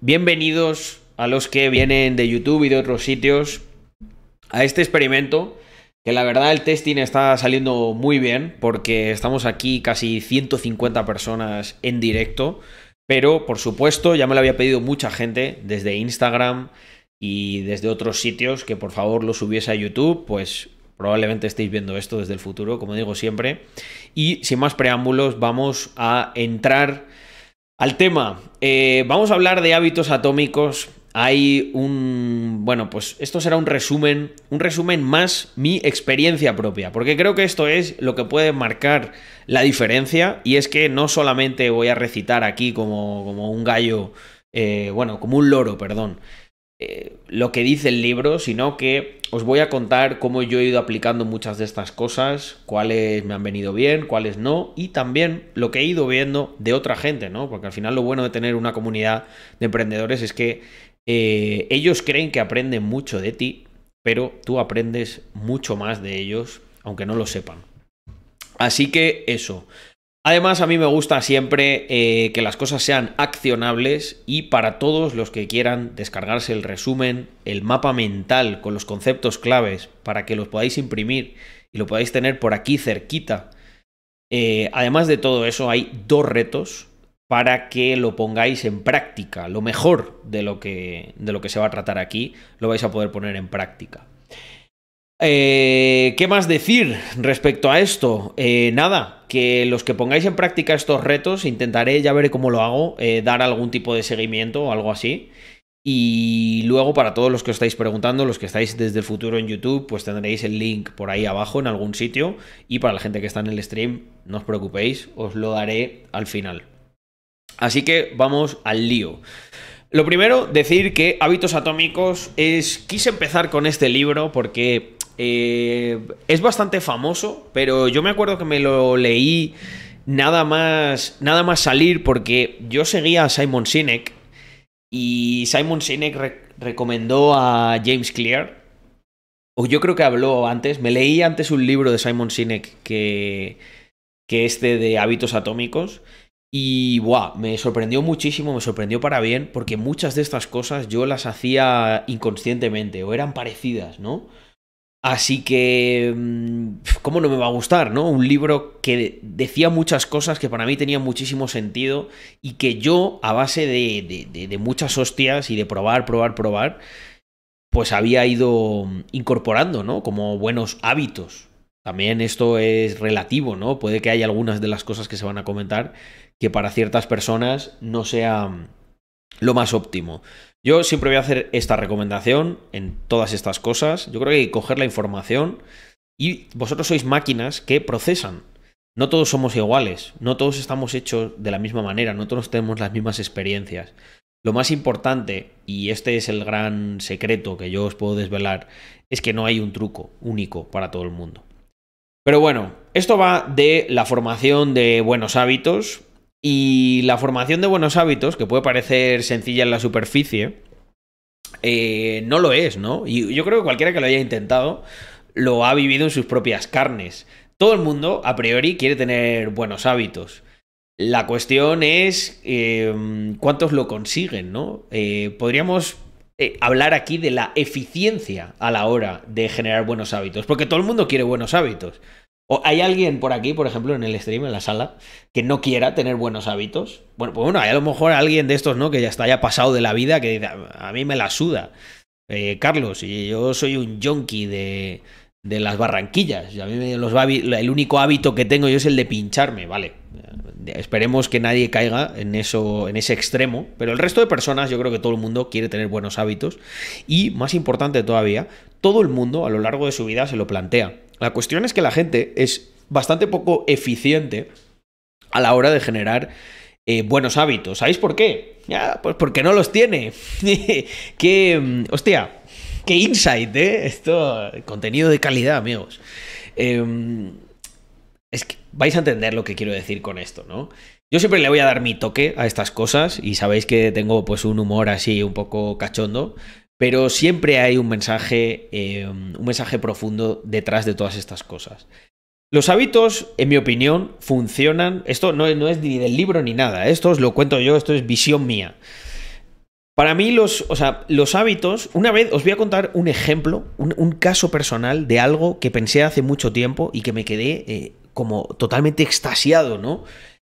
Bienvenidos a los que vienen de YouTube y de otros sitios a este experimento, que la verdad el testing está saliendo muy bien porque estamos aquí casi 150 personas en directo, pero por supuesto ya me lo había pedido mucha gente desde Instagram y desde otros sitios que por favor lo subiese a YouTube, pues probablemente estéis viendo esto desde el futuro, como digo siempre. Y sin más preámbulos, vamos a entrar al tema, eh, vamos a hablar de hábitos atómicos. Hay un... Bueno, pues esto será un resumen, un resumen más mi experiencia propia, porque creo que esto es lo que puede marcar la diferencia y es que no solamente voy a recitar aquí como, como un gallo, eh, bueno, como un loro, perdón, eh, lo que dice el libro, sino que os voy a contar cómo yo he ido aplicando muchas de estas cosas, cuáles me han venido bien, cuáles no, y también lo que he ido viendo de otra gente, ¿no? Porque al final lo bueno de tener una comunidad de emprendedores es que eh, ellos creen que aprenden mucho de ti, pero tú aprendes mucho más de ellos, aunque no lo sepan. Así que eso, Además, a mí me gusta siempre eh, que las cosas sean accionables y para todos los que quieran descargarse el resumen, el mapa mental con los conceptos claves para que los podáis imprimir y lo podáis tener por aquí cerquita. Eh, además de todo eso, hay dos retos para que lo pongáis en práctica. Lo mejor lo de lo que se va a tratar aquí lo vais a poder poner en práctica. Eh, ¿Qué más decir respecto a esto? Eh, nada, que los que pongáis en práctica estos retos, intentaré, ya veré cómo lo hago, eh, dar algún tipo de seguimiento o algo así. Y luego para todos los que os estáis preguntando, los que estáis desde el futuro en YouTube, pues tendréis el link por ahí abajo en algún sitio. Y para la gente que está en el stream, no os preocupéis, os lo daré al final. Así que vamos al lío. Lo primero, decir que Hábitos Atómicos es... Quise empezar con este libro porque eh, es bastante famoso, pero yo me acuerdo que me lo leí nada más, nada más salir porque yo seguía a Simon Sinek y Simon Sinek recomendó a James Clear. O yo creo que habló antes, me leí antes un libro de Simon Sinek que, este de hábitos atómicos. Y buah, me sorprendió muchísimo, me sorprendió para bien, porque muchas de estas cosas yo las hacía inconscientemente o eran parecidas, ¿no? Así que, mm, ¿cómo no me va a gustar, no? Un libro que decía muchas cosas que para mí tenía muchísimo sentido y que yo, a base de, de muchas hostias y de probar, probar, probar, pues había ido incorporando, ¿no? Como buenos hábitos. También esto es relativo, ¿no? Puede que haya algunas de las cosas que se van a comentar que para ciertas personas no sea lo más óptimo. Yo siempre voy a hacer esta recomendación en todas estas cosas. Yo creo que hay que coger la información y vosotros sois máquinas que procesan. No todos somos iguales, no todos estamos hechos de la misma manera, no todos tenemos las mismas experiencias. Lo más importante, y este es el gran secreto que yo os puedo desvelar, es que no hay un truco único para todo el mundo. Pero bueno, esto va de la formación de buenos hábitos, y la formación de buenos hábitos, que puede parecer sencilla en la superficie, eh, no lo es, ¿no? Y yo creo que cualquiera que lo haya intentado lo ha vivido en sus propias carnes. Todo el mundo, a priori, quiere tener buenos hábitos. La cuestión es em, cuántos lo consiguen, ¿no? Eh, podríamos eh, hablar aquí de la eficiencia a la hora de generar buenos hábitos, porque todo el mundo quiere buenos hábitos. ¿O hay alguien por aquí, por ejemplo, en el stream, en la sala, que no quiera tener buenos hábitos? Bueno, pues bueno, hay a lo mejor alguien de estos, ¿no? Que ya está ya pasado de la vida, que dice, a mí me la suda. Eh, Carlos, y yo soy un yonki de, de las barranquillas. Y a mí los el único hábito que tengo yo es el de pincharme, ¿vale? Eh, esperemos que nadie caiga en, eso, en ese extremo. Pero el resto de personas, yo creo que todo el mundo quiere tener buenos hábitos. Y más importante todavía, todo el mundo a lo largo de su vida se lo plantea la cuestión es que la gente es bastante poco eficiente a la hora de generar eh, buenos hábitos. ¿Sabéis por qué? Ya, pues porque no los tiene. ¿Qué, mm, hostia, qué insight, ¿eh? Esto, contenido de calidad, amigos. Em, es que vais a entender lo que quiero decir con esto, ¿no? Yo siempre le voy a dar mi toque a estas cosas y sabéis que tengo pues un humor así un poco cachondo, pero siempre hay un mensaje, eh, un mensaje profundo detrás de todas estas cosas. Los hábitos, en mi opinión, funcionan. Esto no, es ni del libro ni nada. Esto os lo cuento yo, esto es visión mía. Para mí, los, los hábitos. Una vez os voy a contar un ejemplo, un, caso personal de algo que pensé hace mucho tiempo y que me quedé eh, como totalmente extasiado, ¿no?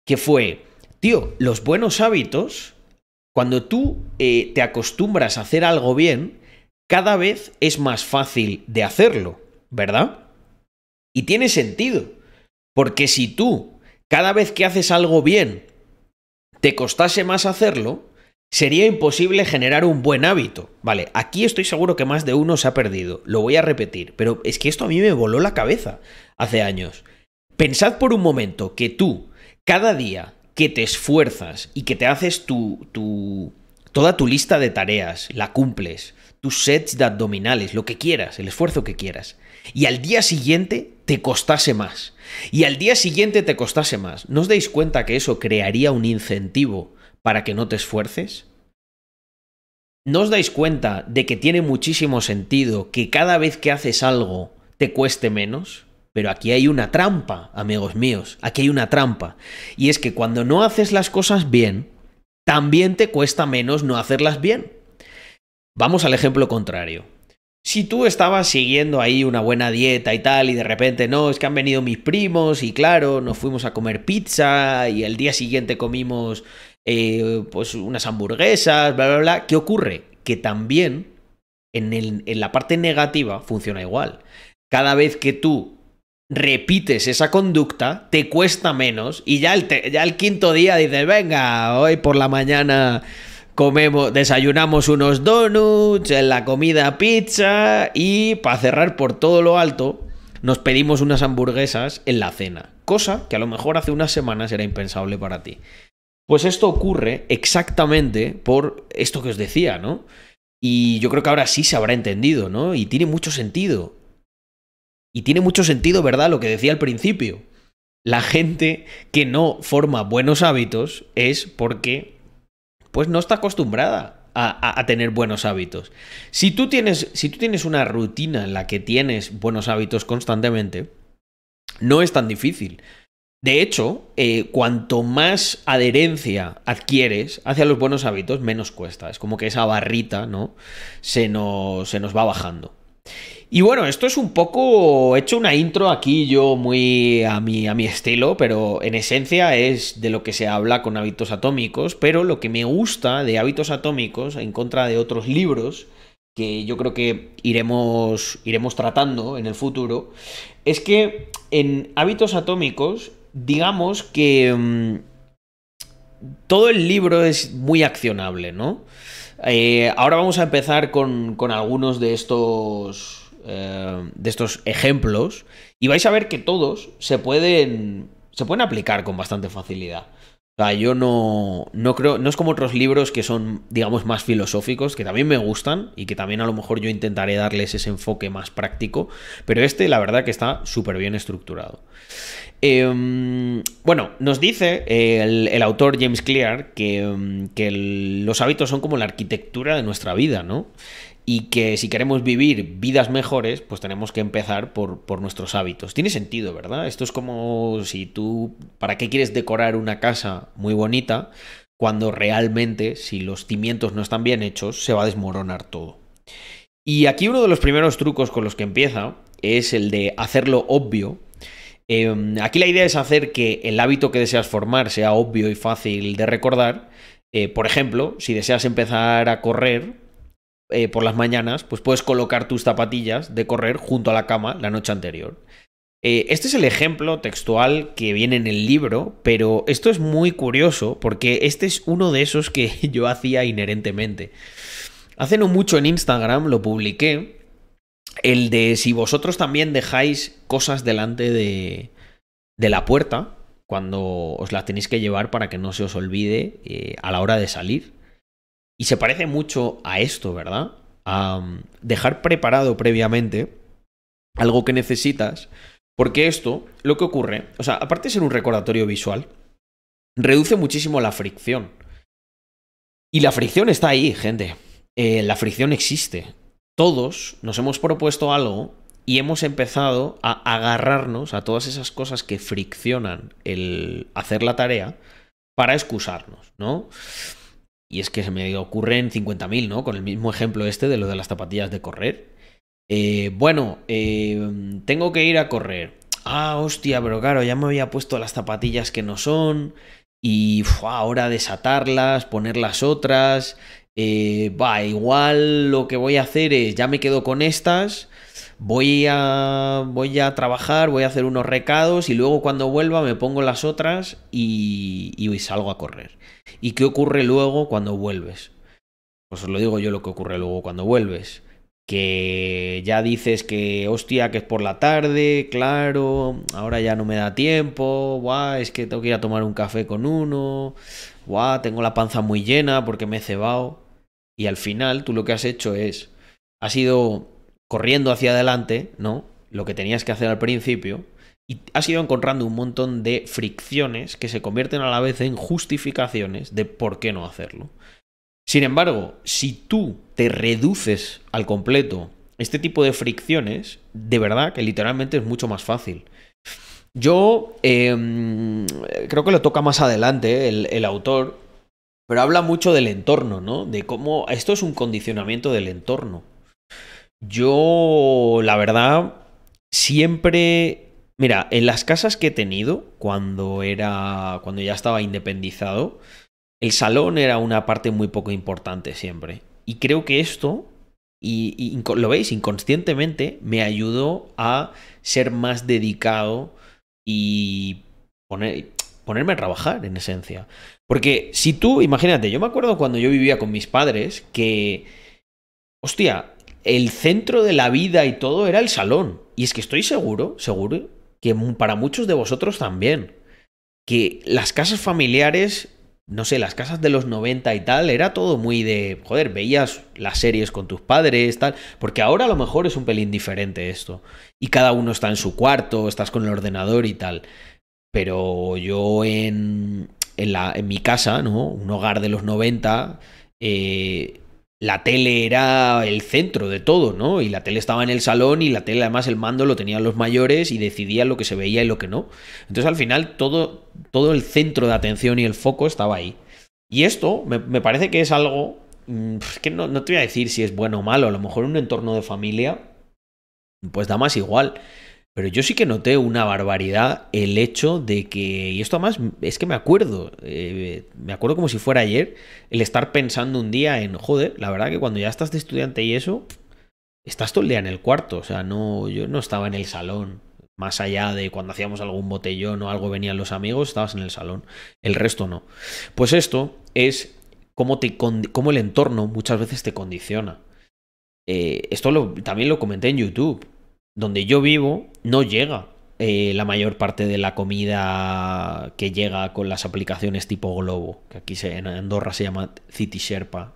Que fue, tío, los buenos hábitos cuando tú eh, te acostumbras a hacer algo bien, cada vez es más fácil de hacerlo, ¿verdad? Y tiene sentido, porque si tú, cada vez que haces algo bien, te costase más hacerlo, sería imposible generar un buen hábito. Vale, aquí estoy seguro que más de uno se ha perdido, lo voy a repetir, pero es que esto a mí me voló la cabeza hace años. Pensad por un momento que tú, cada día, que te esfuerzas y que te haces toda tu lista de tareas, la cumples, tus sets de abdominales, lo que quieras, el esfuerzo que quieras, y al día siguiente te costase más, y al día siguiente te costase más, ¿no os dais cuenta que eso crearía un incentivo para que no te esfuerces? ¿No os dais cuenta de que tiene muchísimo sentido que cada vez que haces algo te cueste menos? Pero aquí hay una trampa, amigos míos, aquí hay una trampa. Y es que cuando no haces las cosas bien, también te cuesta menos no hacerlas bien. Vamos al ejemplo contrario. Si tú estabas siguiendo ahí una buena dieta y tal, y de repente, no, es que han venido mis primos, y claro, nos fuimos a comer pizza, y el día siguiente comimos eh, pues unas hamburguesas, bla, bla, bla. ¿Qué ocurre? Que también en, el, en la parte negativa funciona igual. Cada vez que tú repites esa conducta, te cuesta menos y ya el, ya el quinto día dices, venga, hoy por la mañana comemos, desayunamos unos donuts, en la comida pizza y para cerrar por todo lo alto nos pedimos unas hamburguesas en la cena, cosa que a lo mejor hace unas semanas era impensable para ti. Pues esto ocurre exactamente por esto que os decía, ¿no? Y yo creo que ahora sí se habrá entendido, ¿no? Y tiene mucho sentido. Y tiene mucho sentido, ¿verdad? Lo que decía al principio. La gente que no forma buenos hábitos es porque, pues, no está acostumbrada a, tener buenos hábitos. Si tú, tienes, si tú tienes una rutina en la que tienes buenos hábitos constantemente, no es tan difícil. De hecho, eh, cuanto más adherencia adquieres hacia los buenos hábitos, menos cuesta. Es como que esa barrita, ¿no? Se se nos va bajando. Y bueno, esto es un poco, he hecho una intro aquí yo muy a mi, a mi estilo, pero en esencia es de lo que se habla con hábitos atómicos, pero lo que me gusta de hábitos atómicos en contra de otros libros que yo creo que iremos, iremos tratando en el futuro, es que en hábitos atómicos, digamos que mm, todo el libro es muy accionable, ¿no? Eh, ahora vamos a empezar con, algunos de estos, eh, de estos ejemplos y vais a ver que todos se pueden, se pueden aplicar con bastante facilidad. O sea, yo no, no creo, no es como otros libros que son, digamos, más filosóficos, que también me gustan y que también a lo mejor yo intentaré darles ese enfoque más práctico, pero este la verdad que está súper bien estructurado. Em, bueno, nos dice eh, el, autor James Clear que, em, los hábitos son como la arquitectura de nuestra vida, ¿no? Y que si queremos vivir vidas mejores, pues tenemos que empezar por, por, nuestros hábitos. Tiene sentido, ¿verdad? Esto es como si tú, ¿para qué quieres decorar una casa muy bonita cuando realmente, si los cimientos no están bien hechos, se va a desmoronar todo? Y aquí uno de los primeros trucos con los que empieza es el de hacerlo obvio Em, aquí la idea es hacer que el hábito que deseas formar sea obvio y fácil de recordar. Eh, por ejemplo, si deseas empezar a correr eh, por las mañanas, pues puedes colocar tus zapatillas de correr junto a la cama la noche anterior. Eh, este es el ejemplo textual que viene en el libro, pero esto es muy curioso porque este es uno de esos que yo hacía inherentemente. Hace no mucho en Instagram lo publiqué el de si vosotros también dejáis cosas delante de, de la puerta cuando os las tenéis que llevar para que no se os olvide eh, a la hora de salir. Y se parece mucho a esto, ¿verdad? A mm, dejar preparado previamente algo que necesitas, porque esto, lo que ocurre, o sea, aparte de ser un recordatorio visual, reduce muchísimo la fricción. Y la fricción está ahí, gente. Eh, la fricción existe todos nos hemos propuesto algo y hemos empezado a agarrarnos a todas esas cosas que friccionan el hacer la tarea para excusarnos, ¿no? Y es que se me ocurren 50.000, ¿no? Con el mismo ejemplo este de lo de las zapatillas de correr. Eh, bueno, eh, tengo que ir a correr. Ah, hostia, pero claro, ya me había puesto las zapatillas que no son y ahora desatarlas, poner las otras, eh, va igual lo que voy a hacer es, ya me quedo con estas, voy a, voy a trabajar, voy a hacer unos recados y luego cuando vuelva me pongo las otras y, y salgo a correr. ¿Y qué ocurre luego cuando vuelves? Pues os lo digo yo lo que ocurre luego cuando vuelves que ya dices que hostia, que es por la tarde, claro, ahora ya no me da tiempo, es que tengo que ir a tomar un café con uno, tengo la panza muy llena porque me he cebado. Y al final tú lo que has hecho es, has ido corriendo hacia adelante, ¿no? Lo que tenías que hacer al principio, y has ido encontrando un montón de fricciones que se convierten a la vez en justificaciones de por qué no hacerlo. Sin embargo, si tú te reduces al completo este tipo de fricciones, de verdad que literalmente es mucho más fácil. Yo em, creo que lo toca más adelante el autor, pero habla mucho del entorno, ¿no? De cómo esto es un condicionamiento del entorno. Yo, la verdad, siempre... Mira, en las casas que he tenido, cuando era. cuando ya estaba independizado, el salón era una parte muy poco importante siempre. Y creo que esto, y, lo veis inconscientemente, me ayudó a ser más dedicado y ponerme a trabajar en esencia. Porque si tú, imagínate, yo me acuerdo cuando yo vivía con mis padres que, hostia, el centro de la vida y todo era el salón. Y es que estoy seguro, seguro, que para muchos de vosotros también, que las casas familiares, no sé, las casas de los 90 y tal, era todo muy de, joder, veías las series con tus padres, tal, porque ahora a lo mejor es un pelín diferente esto. Y cada uno está en su cuarto, estás con el ordenador y tal. Pero yo en, en, la, en mi casa, ¿no? Un hogar de los 90, eh, la tele era el centro de todo, ¿no? Y la tele estaba en el salón y la tele además el mando lo tenían los mayores y decidían lo que se veía y lo que no. Entonces al final todo, todo el centro de atención y el foco estaba ahí. Y esto me, parece que es algo mm, que no, te voy a decir si es bueno o malo, a lo mejor en un entorno de familia pues da más igual. Pero yo sí que noté una barbaridad el hecho de que, y esto además es que me acuerdo, eh, me acuerdo como si fuera ayer, el estar pensando un día en, joder, la verdad que cuando ya estás de estudiante y eso, estás todo el día en el cuarto, o sea, no, yo no estaba en el salón, más allá de cuando hacíamos algún botellón o algo venían los amigos, estabas en el salón, el resto no. Pues esto es cómo, te, cómo el entorno muchas veces te condiciona. Eh, esto también lo comenté en YouTube donde yo vivo no llega eh, la mayor parte de la comida que llega con las aplicaciones tipo Globo, que aquí en Andorra se llama City Sherpa.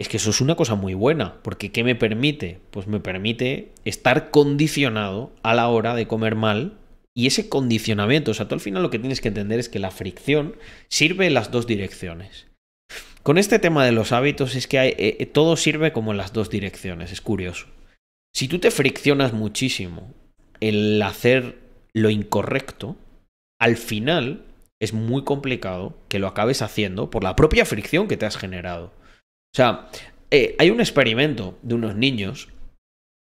Es que eso es una cosa muy buena, porque ¿qué me permite? Pues me permite estar condicionado a la hora de comer mal y ese condicionamiento, o sea, tú al final lo que tienes que entender es que la fricción sirve en las dos direcciones. Con este tema de los hábitos es que eh, eh, todo sirve como en las dos direcciones, es curioso. Si tú te friccionas muchísimo el hacer lo incorrecto, al final es muy complicado que lo acabes haciendo por la propia fricción que te has generado. O sea, eh, hay un experimento de unos niños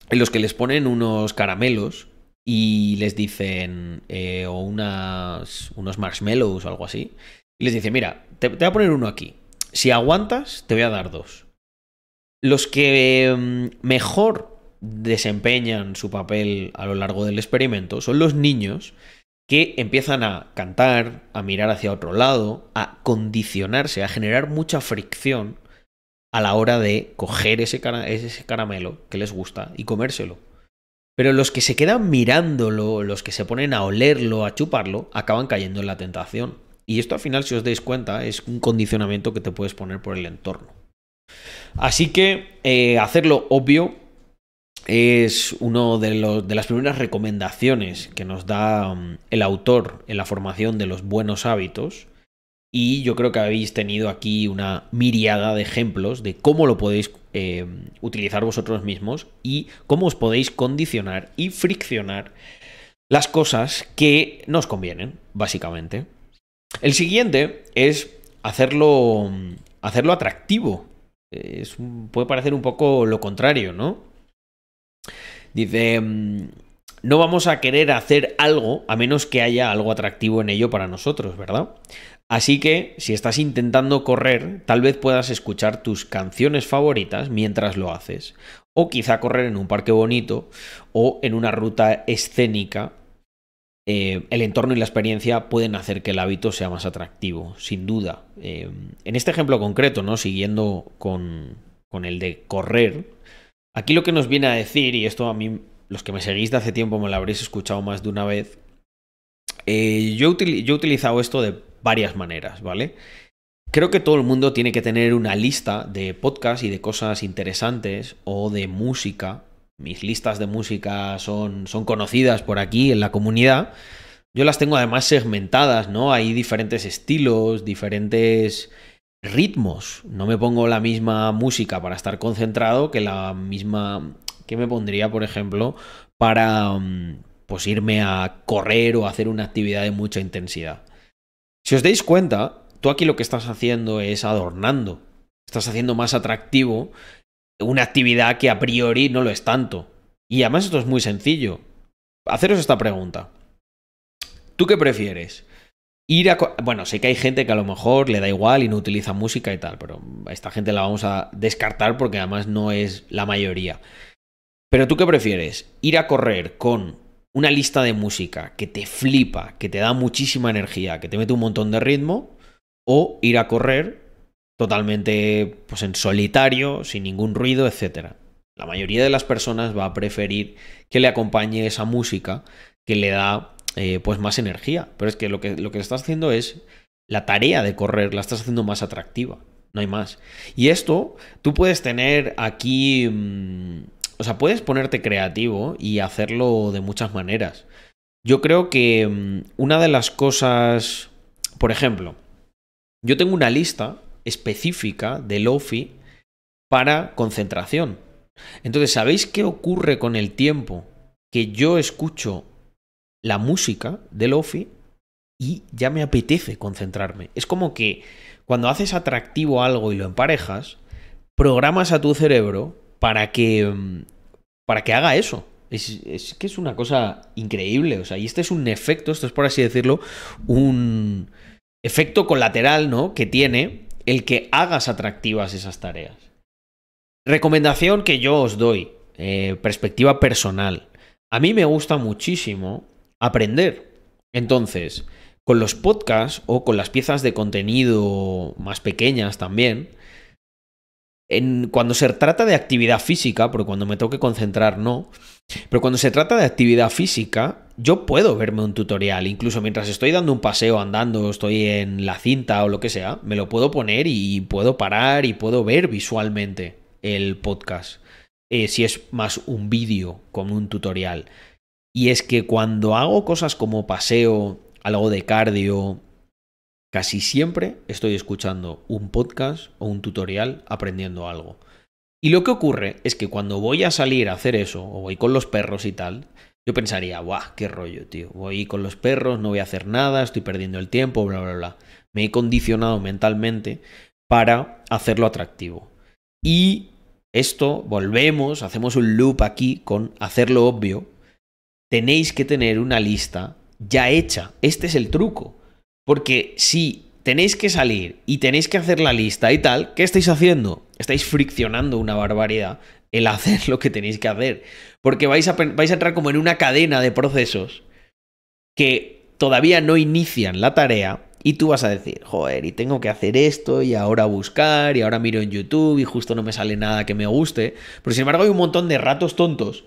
en los que les ponen unos caramelos y les dicen, eh, o unas, unos marshmallows o algo así, y les dicen, mira, te voy a poner uno aquí. Si aguantas, te voy a dar dos. Los que mm, mejor desempeñan su papel a lo largo del experimento son los niños que empiezan a cantar, a mirar hacia otro lado, a condicionarse, a generar mucha fricción a la hora de coger ese, ese caramelo que les gusta y comérselo. Pero los que se quedan mirándolo, los que se ponen a olerlo, a chuparlo, acaban cayendo en la tentación. Y esto al final, si os dais cuenta, es un condicionamiento que te puedes poner por el entorno. Así que eh, hacerlo obvio es una de, las primeras recomendaciones que nos da mm, el autor en la formación de los buenos hábitos. Y yo creo que habéis tenido aquí una miriada de ejemplos de cómo lo podéis eh, utilizar vosotros mismos y cómo os podéis condicionar y friccionar las cosas que nos convienen, básicamente. El siguiente es hacerlo, mm, atractivo. puede parecer un poco lo contrario, ¿no? Dice, mm, no vamos a querer hacer algo a menos que haya algo atractivo en ello para nosotros, ¿verdad? Así que si estás intentando correr, tal vez puedas escuchar tus canciones favoritas mientras lo haces. O quizá correr en un parque bonito o en una ruta escénica. Eh, el entorno y la experiencia pueden hacer que el hábito sea más atractivo, sin duda. Eh, en este ejemplo concreto, ¿no? Siguiendo con el de correr, Aquí lo que nos viene a decir, y esto a mí, los que me seguís de hace tiempo me lo habréis escuchado más de una vez, eh, yo, yo he utilizado esto de varias maneras, ¿vale? Creo que todo el mundo tiene que tener una lista de podcasts y de cosas interesantes o de música. Mis listas de música son, son conocidas por aquí en la comunidad. Yo las tengo además segmentadas, ¿no? Hay diferentes estilos, diferentes ritmos. No me pongo la misma música para estar concentrado que la misma que me pondría, por ejemplo, para mm, pues irme a correr o hacer una actividad de mucha intensidad. Si os dais cuenta, tú aquí lo que estás haciendo es adornando. Estás haciendo más atractivo una actividad que a priori no lo es tanto. Y además esto es muy sencillo. Haceros esta pregunta. ¿Tú qué prefieres? bueno, sé que hay gente que a lo mejor le da igual y no utiliza música y tal, pero a esta gente la vamos a descartar porque además no es la mayoría. Pero tú qué prefieres? Ir a correr con una lista de música que te flipa, que te da muchísima energía, que te mete un montón de ritmo, o ir a correr totalmente pues en solitario, sin ningún ruido, etc. La mayoría de las personas va a preferir que le acompañe esa música que le da eh, pues más energía. Pero es que lo, que lo que estás haciendo es la tarea de correr, la estás haciendo más atractiva. No hay más. Y esto, tú puedes tener aquí... Mm, o sea, puedes ponerte creativo y hacerlo de muchas maneras. Yo creo que mm, una de las cosas... Por ejemplo, yo tengo una lista específica de Lofi para concentración. Entonces, ¿sabéis qué ocurre con el tiempo que yo escucho la música de Lofi y ya me apetece concentrarme. Es como que cuando haces atractivo algo y lo emparejas, programas a tu cerebro para que, mm, para que haga eso. Es, que es una cosa increíble, o sea, y este es un efecto, esto es por así decirlo, un efecto colateral, ¿no? Que tiene el que hagas atractivas esas tareas. Recomendación que yo os doy, eh, perspectiva personal. A mí me gusta muchísimo aprender. Entonces, con los podcasts o con las piezas de contenido más pequeñas también, cuando se trata de actividad física, porque cuando me toque concentrar no, pero cuando se trata de actividad física, yo puedo verme un tutorial, incluso mientras estoy dando un paseo, andando, estoy en la cinta o lo que sea, me lo puedo poner y puedo parar y puedo ver visualmente el podcast, eh, si es más un vídeo como un tutorial. Y es que cuando hago cosas como paseo, algo de cardio, casi siempre estoy escuchando un podcast o un tutorial aprendiendo algo. Y lo que ocurre es que cuando voy a salir a hacer eso, o voy con los perros y tal, yo pensaría, guau, qué rollo, tío. Voy con los perros, no voy a hacer nada, estoy perdiendo el tiempo, bla, bla, bla. Me he condicionado mentalmente para hacerlo atractivo. Y esto, volvemos, hacemos un loop aquí con hacerlo obvio tenéis que tener una lista ya hecha. Este es el truco. Porque si tenéis que salir y tenéis que hacer la lista y tal, ¿qué estáis haciendo? Estáis friccionando una barbaridad el hacer lo que tenéis que hacer. Porque vais a, entrar como en una cadena de procesos que todavía no inician la tarea y tú vas a decir, joder, y tengo que hacer esto y ahora buscar y ahora miro en YouTube y justo no me sale nada que me guste. Pero sin embargo hay un montón de ratos tontos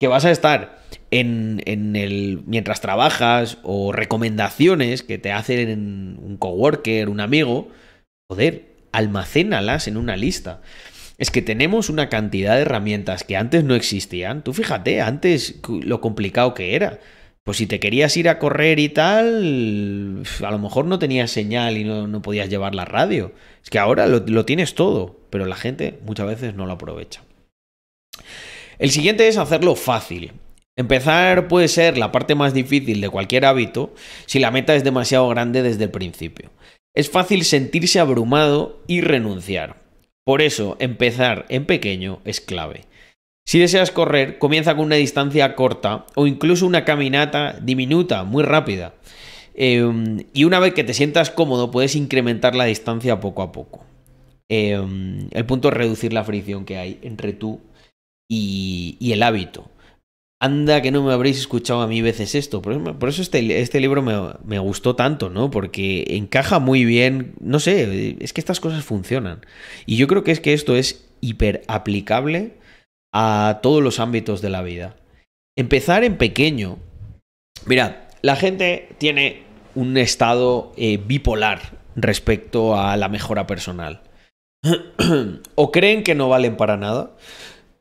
que vas a estar en, el mientras trabajas o recomendaciones que te hacen un coworker, un amigo, joder, almacénalas en una lista. Es que tenemos una cantidad de herramientas que antes no existían. Tú fíjate, antes lo complicado que era. Pues si te querías ir a correr y tal, a lo mejor no tenías señal y no, podías llevar la radio. Es que ahora lo tienes todo, pero la gente muchas veces no lo aprovecha. El siguiente es hacerlo fácil. Empezar puede ser la parte más difícil de cualquier hábito si la meta es demasiado grande desde el principio. Es fácil sentirse abrumado y renunciar. Por eso, empezar en pequeño es clave. Si deseas correr, comienza con una distancia corta o incluso una caminata diminuta, muy rápida. Em, y una vez que te sientas cómodo, puedes incrementar la distancia poco a poco. Em, el punto es reducir la fricción que hay entre tú y, el hábito. Anda que no me habréis escuchado a mí veces esto. Por, eso este, este libro me, gustó tanto, ¿no? Porque encaja muy bien. No sé, es que estas cosas funcionan. Y yo creo que es que esto es hiper aplicable a todos los ámbitos de la vida. Empezar en pequeño. Mirad, la gente tiene un estado eh, bipolar respecto a la mejora personal. o creen que no valen para nada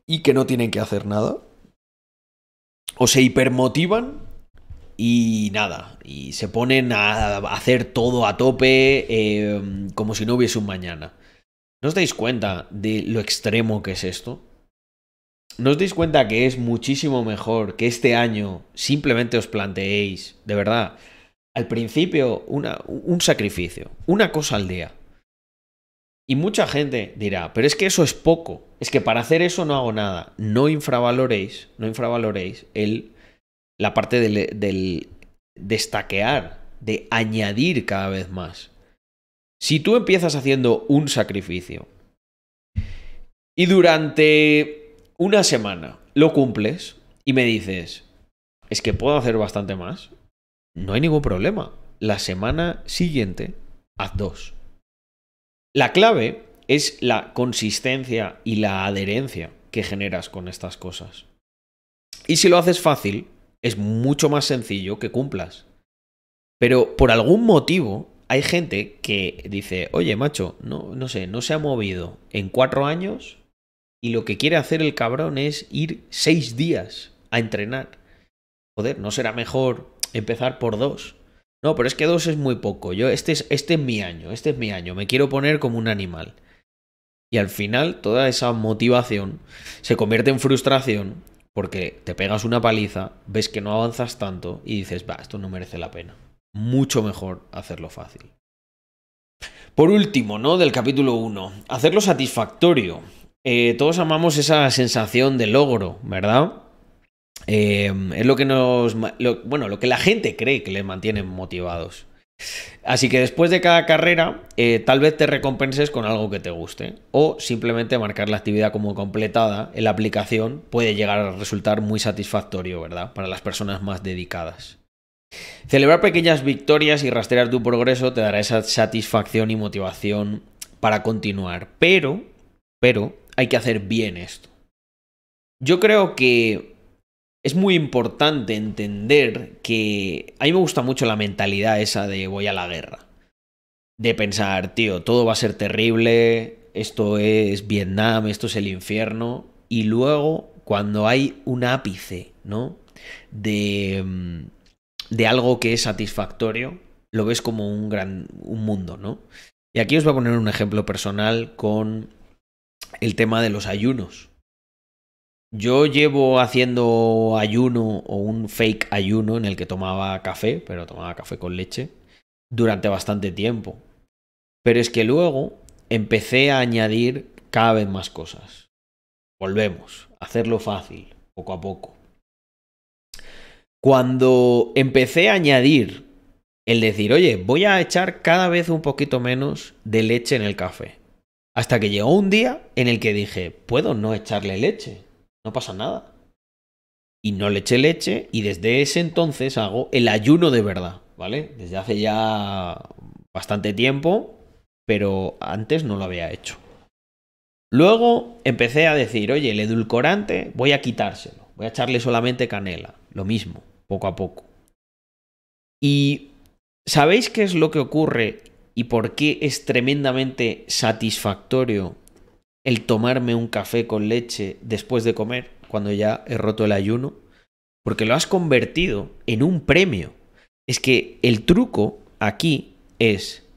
y que no tienen que hacer nada. O se hipermotivan y nada, y se ponen a hacer todo a tope em, como si no hubiese un mañana. ¿No os dais cuenta de lo extremo que es esto? ¿No os dais cuenta que es muchísimo mejor que este año simplemente os planteéis, de verdad, al principio una, un sacrificio, una cosa al día? Y mucha gente dirá, pero es que eso es poco, es que para hacer eso no hago nada. No infravaloréis, no infravaloréis el, la parte del, del destaquear, de añadir cada vez más. Si tú empiezas haciendo un sacrificio y durante una semana lo cumples y me dices, es que puedo hacer bastante más, no hay ningún problema. La semana siguiente, haz dos. La clave es la consistencia y la adherencia que generas con estas cosas. Y si lo haces fácil, es mucho más sencillo que cumplas. Pero por algún motivo hay gente que dice, oye, macho, no, sé, no se ha movido en cuatro años y lo que quiere hacer el cabrón es ir seis días a entrenar. Joder, ¿no será mejor empezar por dos? No, pero es que dos es muy poco. Yo, este, es, este es mi año, este es mi año. Me quiero poner como un animal. Y al final, toda esa motivación se convierte en frustración porque te pegas una paliza, ves que no avanzas tanto y dices, va, esto no merece la pena. Mucho mejor hacerlo fácil. Por último, ¿no? Del capítulo 1, hacerlo satisfactorio. Eh, todos amamos esa sensación de logro, ¿verdad? Em, es lo que nos. bueno, lo que la gente cree que le mantiene motivados. Así que después de cada carrera, eh, tal vez te recompenses con algo que te guste. O simplemente marcar la actividad como completada en la aplicación puede llegar a resultar muy satisfactorio, ¿verdad? Para las personas más dedicadas. Celebrar pequeñas victorias y rastrear tu progreso te dará esa satisfacción y motivación para continuar. Pero, pero, hay que hacer bien esto. Yo creo que es muy importante entender que a mí me gusta mucho la mentalidad esa de voy a la guerra. De pensar, tío, todo va a ser terrible, esto es Vietnam, esto es el infierno. Y luego, cuando hay un ápice, ¿no? De, mm, algo que es satisfactorio, lo ves como un gran un mundo, ¿no? Y aquí os voy a poner un ejemplo personal con el tema de los ayunos. Yo llevo haciendo ayuno o un fake ayuno en el que tomaba café, pero tomaba café con leche, durante bastante tiempo. Pero es que luego empecé a añadir cada vez más cosas. Volvemos, a hacerlo fácil, poco a poco. Cuando empecé a añadir el decir, oye, voy a echar cada vez un poquito menos de leche en el café. Hasta que llegó un día en el que dije, puedo no echarle leche. No pasa nada. Y no le eché leche y desde ese entonces hago el ayuno de verdad, ¿vale? Desde hace ya bastante tiempo, pero antes no lo había hecho. Luego empecé a decir, oye, el edulcorante voy a quitárselo, voy a echarle solamente canela, lo mismo, poco a poco. Y ¿sabéis qué es lo que ocurre y por qué es tremendamente satisfactorio el tomarme un café con leche después de comer, cuando ya he roto el ayuno, porque lo has convertido en un premio. Es que el truco aquí es...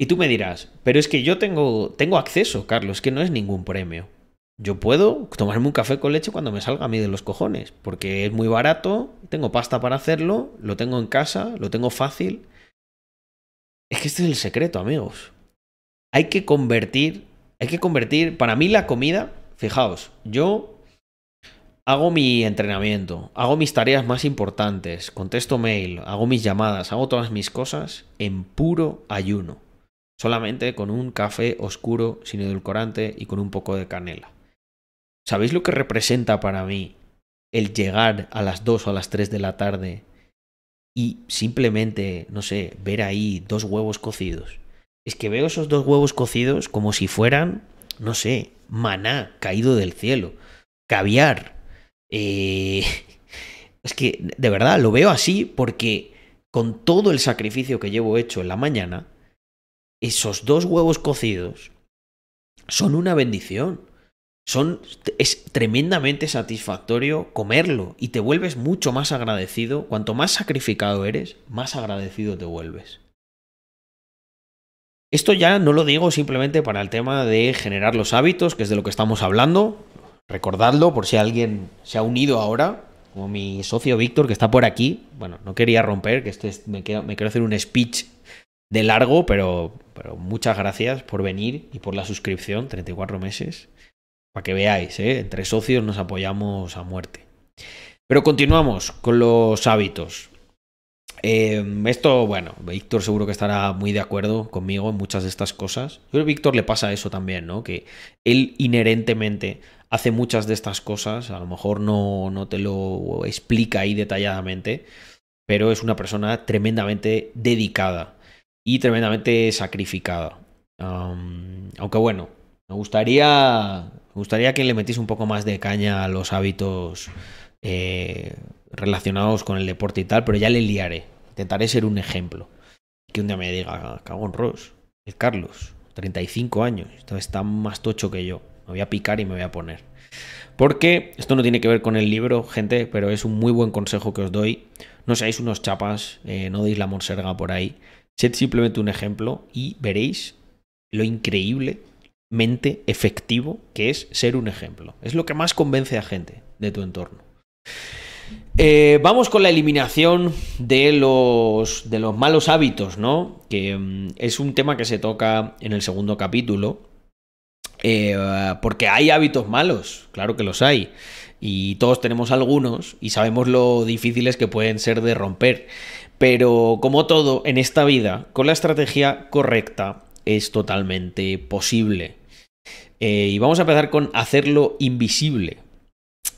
Y tú me dirás, pero es que yo tengo, tengo acceso, Carlos, que no es ningún premio. Yo puedo tomarme un café con leche cuando me salga a mí de los cojones, porque es muy barato, tengo pasta para hacerlo, lo tengo en casa, lo tengo fácil. Es que este es el secreto, amigos. Hay que convertir hay que convertir, para mí la comida, fijaos, yo hago mi entrenamiento, hago mis tareas más importantes, contesto mail, hago mis llamadas, hago todas mis cosas en puro ayuno, solamente con un café oscuro sin edulcorante y con un poco de canela. ¿Sabéis lo que representa para mí el llegar a las 2 o a las 3 de la tarde y simplemente, no sé, ver ahí dos huevos cocidos? Es que veo esos dos huevos cocidos como si fueran, no sé, maná caído del cielo, caviar. Eh, es que de verdad lo veo así porque con todo el sacrificio que llevo hecho en la mañana, esos dos huevos cocidos son una bendición. Son, es tremendamente satisfactorio comerlo y te vuelves mucho más agradecido. Cuanto más sacrificado eres, más agradecido te vuelves. Esto ya no lo digo simplemente para el tema de generar los hábitos, que es de lo que estamos hablando. Recordadlo por si alguien se ha unido ahora, como mi socio Víctor, que está por aquí. Bueno, no quería romper, que este me, quiero, hacer un speech de largo, pero, muchas gracias por venir y por la suscripción, 34 meses. Para que veáis, ¿eh? entre socios nos apoyamos a muerte. Pero continuamos con los hábitos. Em, esto, bueno, Víctor seguro que estará muy de acuerdo conmigo en muchas de estas cosas. Yo creo que a Víctor le pasa eso también, ¿no? Que él inherentemente hace muchas de estas cosas, a lo mejor no, no te lo explica ahí detalladamente, pero es una persona tremendamente dedicada y tremendamente sacrificada. aunque bueno, me gustaría, gustaría que le metiese un poco más de caña a los hábitos eh, relacionados con el deporte y tal, pero ya le liaré, Intentaré ser un ejemplo. Que un día me diga, cagón, Ross, es Carlos, 35 años, está más tocho que yo. Me voy a picar y me voy a poner. Porque esto no tiene que ver con el libro, gente, pero es un muy buen consejo que os doy. No seáis unos chapas, eh, no deis la monserga por ahí. Sed simplemente un ejemplo y veréis lo increíblemente efectivo que es ser un ejemplo. Es lo que más convence a gente de tu entorno. Eh, vamos con la eliminación de los, malos hábitos, ¿no? Que mm, es un tema que se toca en el segundo capítulo. Eh, porque hay hábitos malos, claro que los hay. Y todos tenemos algunos y sabemos lo difíciles que pueden ser de romper. Pero como todo en esta vida, con la estrategia correcta es totalmente posible. Eh, y vamos a empezar con hacerlo invisible.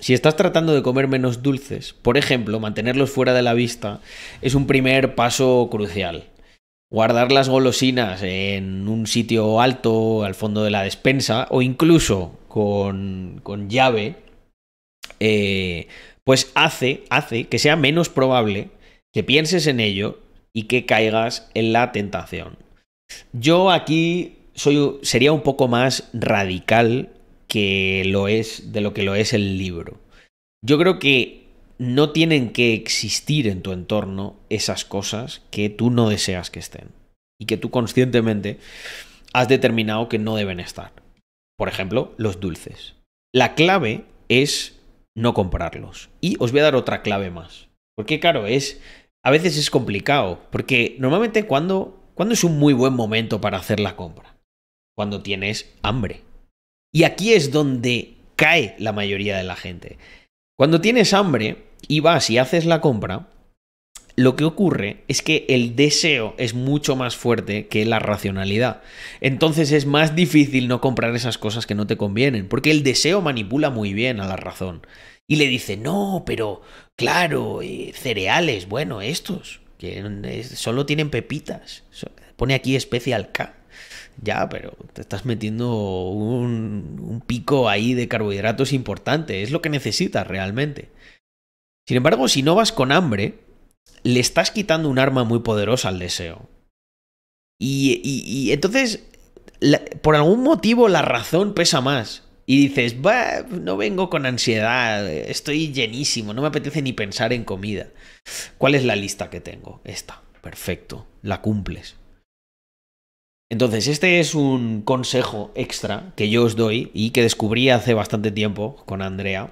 Si estás tratando de comer menos dulces, por ejemplo, mantenerlos fuera de la vista es un primer paso crucial. Guardar las golosinas en un sitio alto, al fondo de la despensa, o incluso con, llave, eh, pues hace, hace que sea menos probable que pienses en ello y que caigas en la tentación. Yo aquí soy, sería un poco más radical lo es, de lo que lo es el libro. Yo creo que no tienen que existir en tu entorno esas cosas que tú no deseas que estén y que tú conscientemente has determinado que no deben estar. Por ejemplo, los dulces. La clave es no comprarlos. Y os voy a dar otra clave más. Porque claro, es a veces es complicado, porque normalmente cuando cuando es un muy buen momento para hacer la compra. Cuando tienes hambre y aquí es donde cae la mayoría de la gente. Cuando tienes hambre y vas y haces la compra, lo que ocurre es que el deseo es mucho más fuerte que la racionalidad. Entonces es más difícil no comprar esas cosas que no te convienen, porque el deseo manipula muy bien a la razón. Y le dice, no, pero claro, eh, cereales, bueno, estos, que eh, solo tienen pepitas. Pone aquí especial K. Ya, pero te estás metiendo un, pico ahí de carbohidratos importante. Es lo que necesitas realmente. Sin embargo, si no vas con hambre, le estás quitando un arma muy poderosa al deseo. Y, entonces, por algún motivo, la razón pesa más. Y dices, no vengo con ansiedad, estoy llenísimo, no me apetece ni pensar en comida. ¿Cuál es la lista que tengo? Esta, perfecto, la cumples. Entonces, este es un consejo extra que yo os doy y que descubrí hace bastante tiempo con Andrea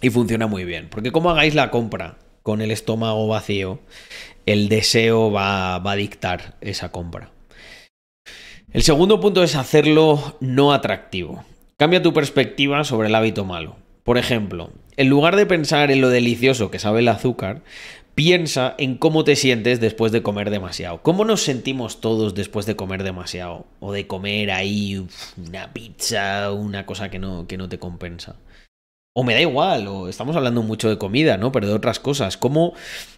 y funciona muy bien. Porque como hagáis la compra con el estómago vacío, el deseo va, a dictar esa compra. El segundo punto es hacerlo no atractivo. Cambia tu perspectiva sobre el hábito malo. Por ejemplo, en lugar de pensar en lo delicioso que sabe el azúcar, Piensa en cómo te sientes después de comer demasiado. ¿Cómo nos sentimos todos después de comer demasiado? O de comer ahí una pizza, una cosa que no, que no te compensa. O me da igual, o estamos hablando mucho de comida, ¿no? Pero de otras cosas. ¿Cómo,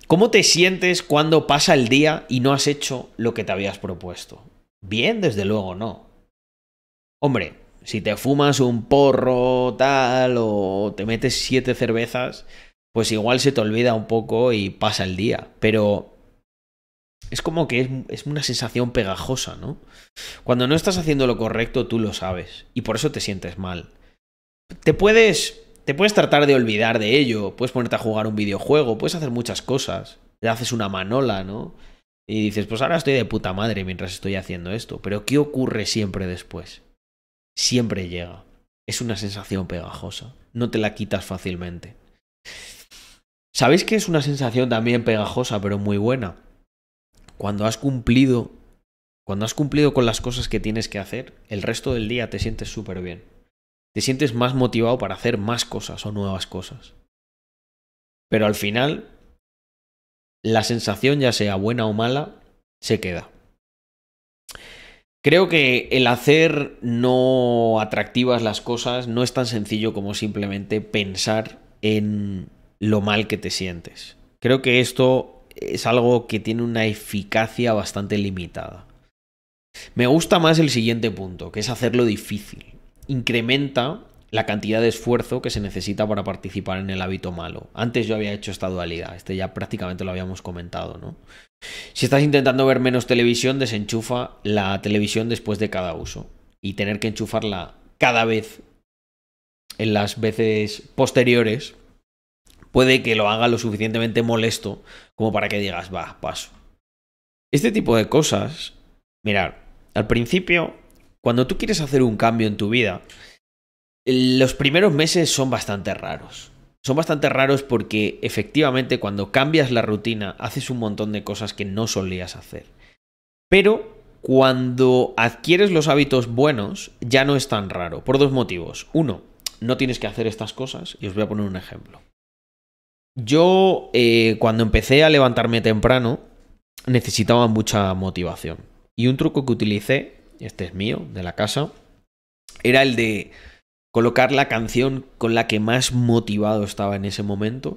¿Cómo te sientes cuando pasa el día y no has hecho lo que te habías propuesto? Bien, desde luego, no. Hombre, si te fumas un porro tal o te metes siete cervezas, pues igual se te olvida un poco y pasa el día. Pero es como que es, una sensación pegajosa, ¿no? Cuando no estás haciendo lo correcto, tú lo sabes. Y por eso te sientes mal. Te puedes. Te puedes tratar de olvidar de ello. Puedes ponerte a jugar un videojuego. Puedes hacer muchas cosas. Le haces una manola, ¿no? Y dices, pues ahora estoy de puta madre mientras estoy haciendo esto. Pero ¿qué ocurre siempre después? Siempre llega. Es una sensación pegajosa. No te la quitas fácilmente. ¿Sabéis que es una sensación también pegajosa, pero muy buena? Cuando has cumplido, cuando has cumplido con las cosas que tienes que hacer, el resto del día te sientes súper bien. Te sientes más motivado para hacer más cosas o nuevas cosas. Pero al final, la sensación, ya sea buena o mala, se queda. Creo que el hacer no atractivas las cosas no es tan sencillo como simplemente pensar en lo mal que te sientes. Creo que esto es algo que tiene una eficacia bastante limitada. Me gusta más el siguiente punto, que es hacerlo difícil. Incrementa la cantidad de esfuerzo que se necesita para participar en el hábito malo. Antes yo había hecho esta dualidad, este ya prácticamente lo habíamos comentado, ¿no? Si estás intentando ver menos televisión, desenchufa la televisión después de cada uso y tener que enchufarla cada vez en las veces posteriores puede que lo haga lo suficientemente molesto como para que digas, va, paso. Este tipo de cosas, mirar, al principio, cuando tú quieres hacer un cambio en tu vida, los primeros meses son bastante raros. Son bastante raros porque efectivamente cuando cambias la rutina haces un montón de cosas que no solías hacer. Pero cuando adquieres los hábitos buenos ya no es tan raro, por dos motivos. Uno, no tienes que hacer estas cosas y os voy a poner un ejemplo. Yo, eh, cuando empecé a levantarme temprano, necesitaba mucha motivación. Y un truco que utilicé, este es mío, de la casa, era el de colocar la canción con la que más motivado estaba en ese momento,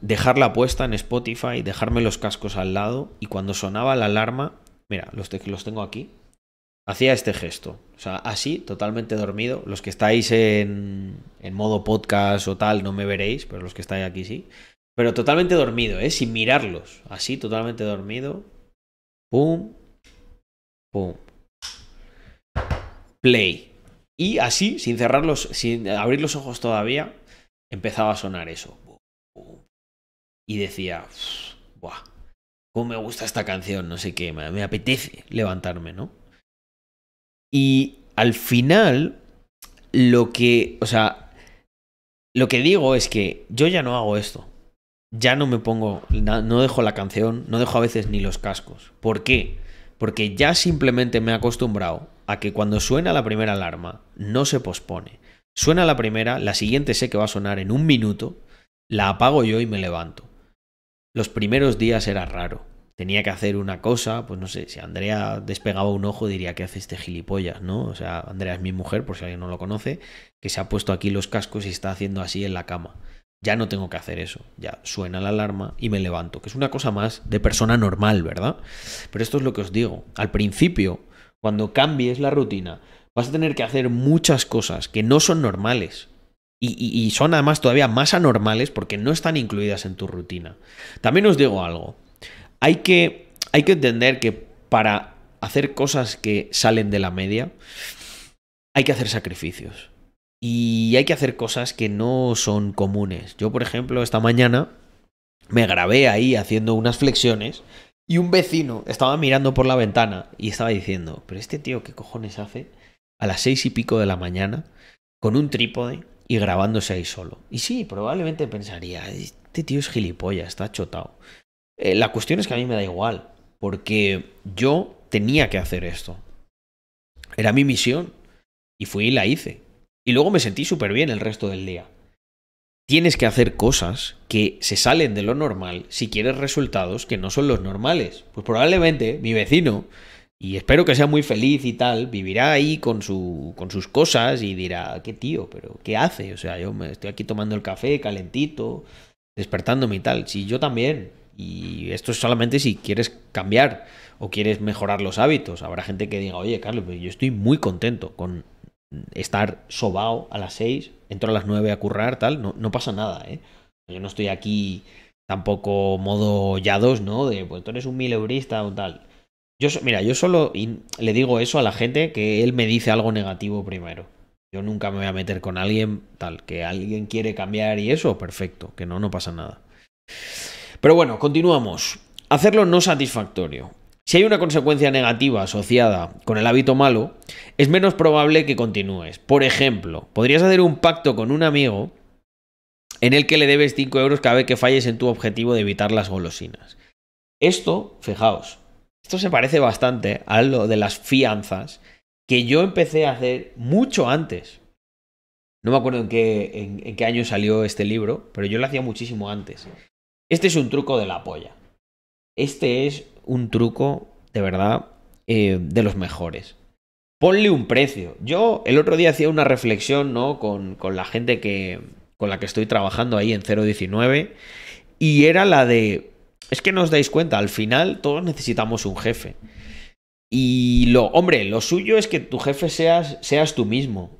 dejarla puesta en Spotify, dejarme los cascos al lado y cuando sonaba la alarma, mira, los, los tengo aquí, hacía este gesto. O sea, así, totalmente dormido. Los que estáis en, en, modo podcast o tal, no me veréis, pero los que estáis aquí sí. Pero totalmente dormido, ¿eh? Sin mirarlos. Así, totalmente dormido. Pum. Pum. Play. Y así, sin cerrarlos, sin abrir los ojos todavía, empezaba a sonar eso. Y decía, ¡buah! ¿Cómo me gusta esta canción? No sé qué, me apetece levantarme, ¿no? Y al final, lo que, o sea, lo que digo es que yo ya no hago esto. Ya no me pongo, no dejo la canción, no dejo a veces ni los cascos. ¿Por qué? Porque ya simplemente me he acostumbrado a que cuando suena la primera alarma, no se pospone. Suena la primera, la siguiente sé que va a sonar en un minuto, la apago yo y me levanto. Los primeros días era raro tenía que hacer una cosa, pues no sé, si Andrea despegaba un ojo diría que hace este gilipollas, ¿no? O sea, Andrea es mi mujer, por si alguien no lo conoce, que se ha puesto aquí los cascos y está haciendo así en la cama. Ya no tengo que hacer eso, ya suena la alarma y me levanto, que es una cosa más de persona normal, ¿verdad? Pero esto es lo que os digo, al principio, cuando cambies la rutina, vas a tener que hacer muchas cosas que no son normales. Y, y son además todavía más anormales porque no están incluidas en tu rutina. También os digo algo, hay que, hay que entender que para hacer cosas que salen de la media, hay que hacer sacrificios. Y hay que hacer cosas que no son comunes. Yo, por ejemplo, esta mañana me grabé ahí haciendo unas flexiones y un vecino estaba mirando por la ventana y estaba diciendo, pero este tío, ¿qué cojones hace? A las seis y pico de la mañana, con un trípode y grabándose ahí solo. Y sí, probablemente pensaría, este tío es gilipollas, está chotao». Eh, la cuestión es que a mí me da igual, porque yo tenía que hacer esto. Era mi misión y fui y la hice. Y luego me sentí súper bien el resto del día. Tienes que hacer cosas que se salen de lo normal si quieres resultados que no son los normales. Pues probablemente mi vecino, y espero que sea muy feliz y tal, vivirá ahí con, su, con sus cosas y dirá, qué tío, pero ¿qué hace? O sea, yo me estoy aquí tomando el café calentito, despertándome y tal. Si yo también, y esto es solamente si quieres cambiar o quieres mejorar los hábitos. Habrá gente que diga, oye, Carlos, yo estoy muy contento con estar sobao a las 6, entro a las 9 a currar, tal. No, no pasa nada, ¿eh? Yo no estoy aquí tampoco modo dos ¿no? De, pues tú eres un mileurista o tal. Yo, mira, yo solo le digo eso a la gente que él me dice algo negativo primero. Yo nunca me voy a meter con alguien tal, que alguien quiere cambiar y eso, perfecto, que no, no pasa nada. Pero bueno, continuamos. Hacerlo no satisfactorio. Si hay una consecuencia negativa asociada con el hábito malo, es menos probable que continúes. Por ejemplo, podrías hacer un pacto con un amigo en el que le debes 5 euros cada vez que falles en tu objetivo de evitar las golosinas. Esto, fijaos, esto se parece bastante a lo de las fianzas que yo empecé a hacer mucho antes. No me acuerdo en qué, en qué año salió este libro, pero yo lo hacía muchísimo antes. Este es un truco de la polla. Este es un truco, de verdad, eh, de los mejores. Ponle un precio. Yo el otro día hacía una reflexión, ¿no? Con, la gente que, con la que estoy trabajando ahí en 019. Y era la de... Es que no os dais cuenta, al final todos necesitamos un jefe. Y lo, hombre, lo suyo es que tu jefe seas, seas tú mismo.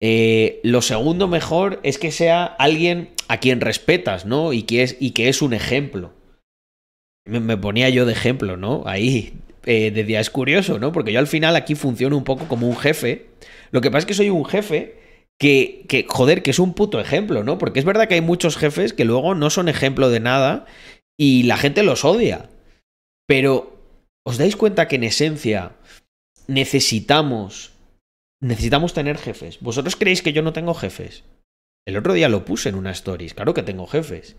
Eh, lo segundo mejor es que sea alguien a quien respetas, ¿no? Y que es, y que es un ejemplo. Me, ponía yo de ejemplo, ¿no? Ahí, eh, día es curioso, ¿no? Porque yo al final aquí funciono un poco como un jefe. Lo que pasa es que soy un jefe que, que, joder, que es un puto ejemplo, ¿no? Porque es verdad que hay muchos jefes que luego no son ejemplo de nada y la gente los odia. Pero, ¿os dais cuenta que en esencia necesitamos necesitamos tener jefes. ¿Vosotros creéis que yo no tengo jefes? El otro día lo puse en una stories. Claro que tengo jefes.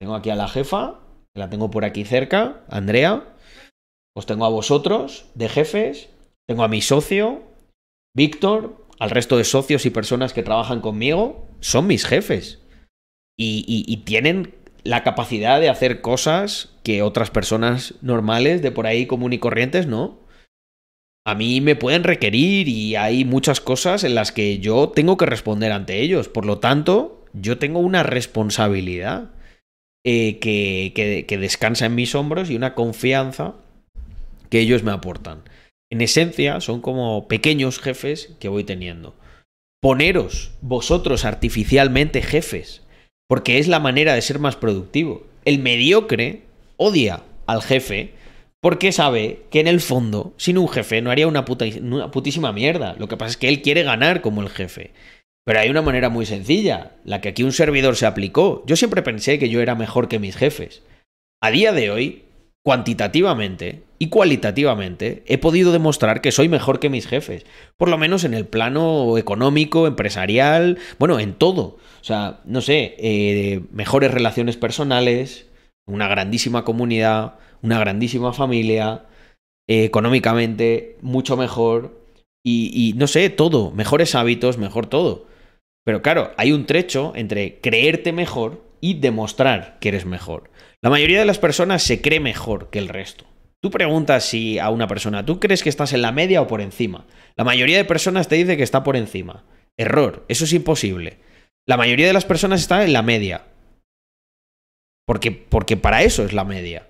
Tengo aquí a la jefa, la tengo por aquí cerca, Andrea. Os tengo a vosotros de jefes. Tengo a mi socio, Víctor, al resto de socios y personas que trabajan conmigo. Son mis jefes. Y, y tienen la capacidad de hacer cosas que otras personas normales de por ahí común y corrientes no a mí me pueden requerir y hay muchas cosas en las que yo tengo que responder ante ellos. Por lo tanto, yo tengo una responsabilidad eh, que, que, que descansa en mis hombros y una confianza que ellos me aportan. En esencia, son como pequeños jefes que voy teniendo. Poneros vosotros artificialmente jefes, porque es la manera de ser más productivo. El mediocre odia al jefe porque sabe que en el fondo, sin un jefe, no haría una, putísima mierda. Lo que pasa es que él quiere ganar como el jefe. Pero hay una manera muy sencilla, la que aquí un servidor se aplicó. Yo siempre pensé que yo era mejor que mis jefes. A día de hoy, cuantitativamente y cualitativamente, he podido demostrar que soy mejor que mis jefes. Por lo menos en el plano económico, empresarial, bueno, en todo. O sea, no sé, eh, mejores relaciones personales, una grandísima comunidad, una grandísima familia, eh, económicamente mucho mejor y, y, no sé, todo, mejores hábitos, mejor todo. Pero claro, hay un trecho entre creerte mejor y demostrar que eres mejor. La mayoría de las personas se cree mejor que el resto. Tú preguntas si a una persona, ¿tú crees que estás en la media o por encima? La mayoría de personas te dice que está por encima. Error, eso es imposible. La mayoría de las personas está en la media. Porque, porque para eso es la media.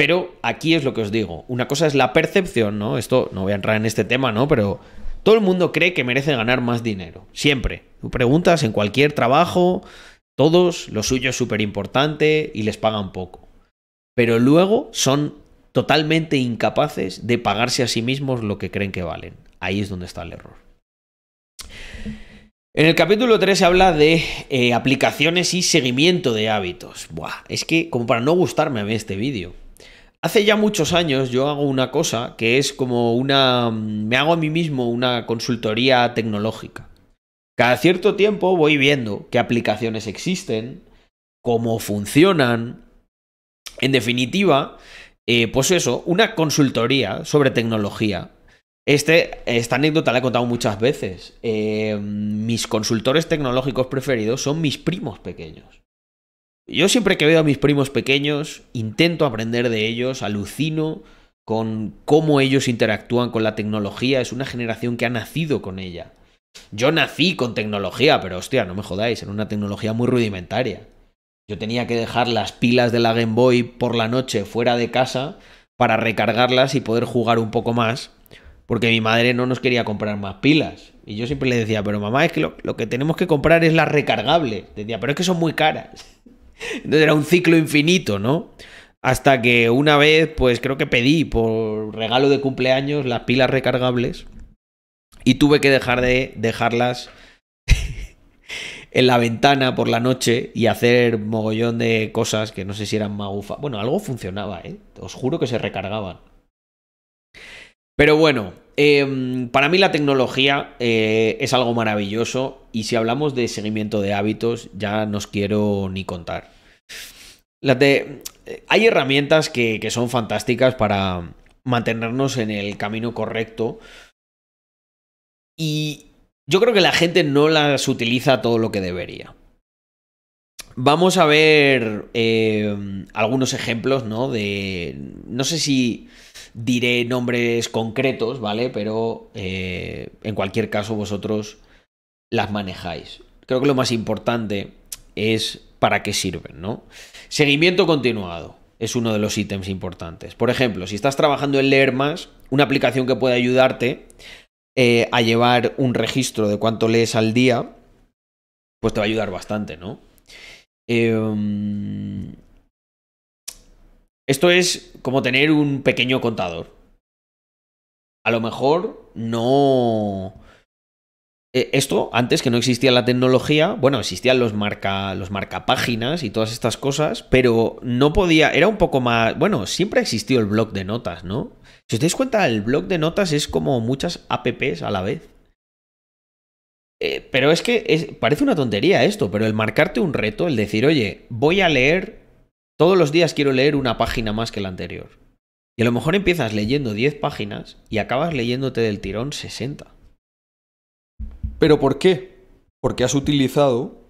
Pero aquí es lo que os digo. Una cosa es la percepción, ¿no? Esto no voy a entrar en este tema, ¿no? Pero todo el mundo cree que merece ganar más dinero. Siempre. Tú preguntas en cualquier trabajo, todos, lo suyo es súper importante y les pagan poco. Pero luego son totalmente incapaces de pagarse a sí mismos lo que creen que valen. Ahí es donde está el error. En el capítulo 3 se habla de eh, aplicaciones y seguimiento de hábitos. Buah, es que como para no gustarme a mí este vídeo. Hace ya muchos años yo hago una cosa que es como una... me hago a mí mismo una consultoría tecnológica. Cada cierto tiempo voy viendo qué aplicaciones existen, cómo funcionan. En definitiva, eh, pues eso, una consultoría sobre tecnología. Este, esta anécdota la he contado muchas veces. Eh, mis consultores tecnológicos preferidos son mis primos pequeños. Yo siempre que veo a mis primos pequeños, intento aprender de ellos, alucino con cómo ellos interactúan con la tecnología, es una generación que ha nacido con ella. Yo nací con tecnología, pero hostia, no me jodáis, era una tecnología muy rudimentaria. Yo tenía que dejar las pilas de la Game Boy por la noche fuera de casa para recargarlas y poder jugar un poco más, porque mi madre no nos quería comprar más pilas. Y yo siempre le decía, pero mamá, es que lo, que tenemos que comprar es las recargables. Decía, pero es que son muy caras. Entonces era un ciclo infinito, ¿no? Hasta que una vez, pues creo que pedí por regalo de cumpleaños las pilas recargables y tuve que dejar de dejarlas en la ventana por la noche y hacer mogollón de cosas que no sé si eran magufa. Bueno, algo funcionaba, ¿eh? Os juro que se recargaban. Pero bueno, Em, para mí la tecnología eh, es algo maravilloso y si hablamos de seguimiento de hábitos ya no os quiero ni contar. Eh, hay herramientas que, son fantásticas para mantenernos en el camino correcto y yo creo que la gente no las utiliza todo lo que debería. Vamos a ver em, algunos ejemplos, ¿no? De. No sé si diré nombres concretos, ¿vale? Pero eh, en cualquier caso vosotros las manejáis. Creo que lo más importante es para qué sirven, ¿no? Seguimiento continuado es uno de los ítems importantes. Por ejemplo, si estás trabajando en leer más, una aplicación que puede ayudarte eh, a llevar un registro de cuánto lees al día, pues te va a ayudar bastante, ¿no? Eh, esto es como tener un pequeño contador. A lo mejor no... Eh, esto, antes que no existía la tecnología, bueno, existían los marca, los marcapáginas y todas estas cosas, pero no podía, era un poco más, bueno, siempre ha existido el blog de notas, ¿no? Si os dais cuenta, el blog de notas es como muchas apps a la vez. Eh, pero es que parece una tontería esto, pero el marcarte un reto, el decir, oye, voy a leer todos los días quiero leer una página más que la anterior. Y a lo mejor empiezas leyendo 10 páginas y acabas leyéndote del tirón 60. ¿Pero por qué? Porque has utilizado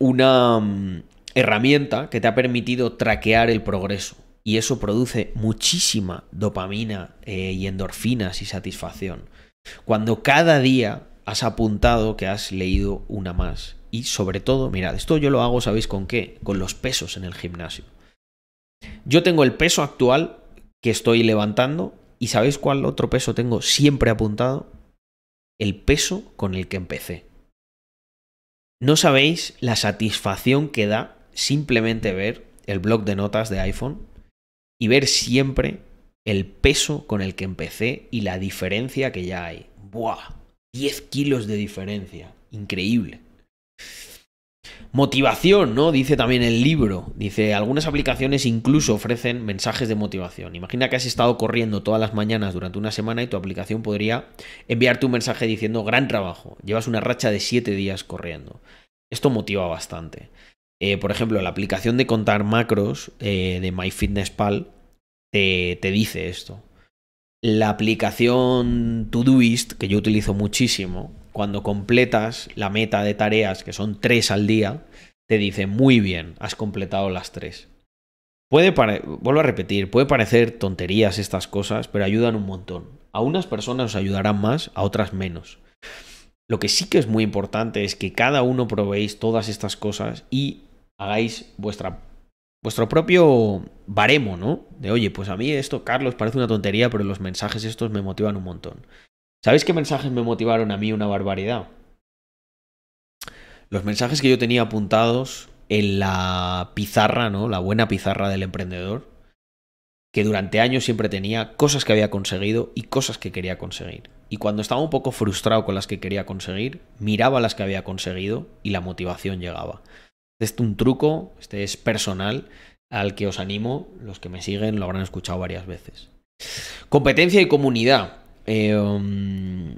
una mm, herramienta que te ha permitido traquear el progreso. Y eso produce muchísima dopamina eh, y endorfinas y satisfacción. Cuando cada día has apuntado que has leído una más. Y sobre todo, mirad, esto yo lo hago, ¿sabéis con qué? Con los pesos en el gimnasio. Yo tengo el peso actual que estoy levantando y ¿sabéis cuál otro peso tengo siempre apuntado? El peso con el que empecé. No sabéis la satisfacción que da simplemente ver el blog de notas de iPhone y ver siempre el peso con el que empecé y la diferencia que ya hay. ¡Buah! 10 kilos de diferencia. Increíble. Motivación, ¿no? Dice también el libro. Dice, algunas aplicaciones incluso ofrecen mensajes de motivación. Imagina que has estado corriendo todas las mañanas durante una semana y tu aplicación podría enviarte un mensaje diciendo, gran trabajo, llevas una racha de 7 días corriendo. Esto motiva bastante. Eh, por ejemplo, la aplicación de contar macros eh, de MyFitnessPal te, te dice esto. La aplicación Todoist, que yo utilizo muchísimo, cuando completas la meta de tareas, que son tres al día, te dice, muy bien, has completado las tres. Puede vuelvo a repetir, puede parecer tonterías estas cosas, pero ayudan un montón. A unas personas os ayudarán más, a otras menos. Lo que sí que es muy importante es que cada uno probéis todas estas cosas y hagáis vuestra, vuestro propio baremo, ¿no? De oye, pues a mí esto, Carlos, parece una tontería, pero los mensajes estos me motivan un montón. ¿Sabéis qué mensajes me motivaron a mí una barbaridad? Los mensajes que yo tenía apuntados en la pizarra, ¿no? La buena pizarra del emprendedor, que durante años siempre tenía cosas que había conseguido y cosas que quería conseguir. Y cuando estaba un poco frustrado con las que quería conseguir, miraba las que había conseguido y la motivación llegaba. Este es un truco, este es personal, al que os animo, los que me siguen lo habrán escuchado varias veces. Competencia y comunidad. Eh, um,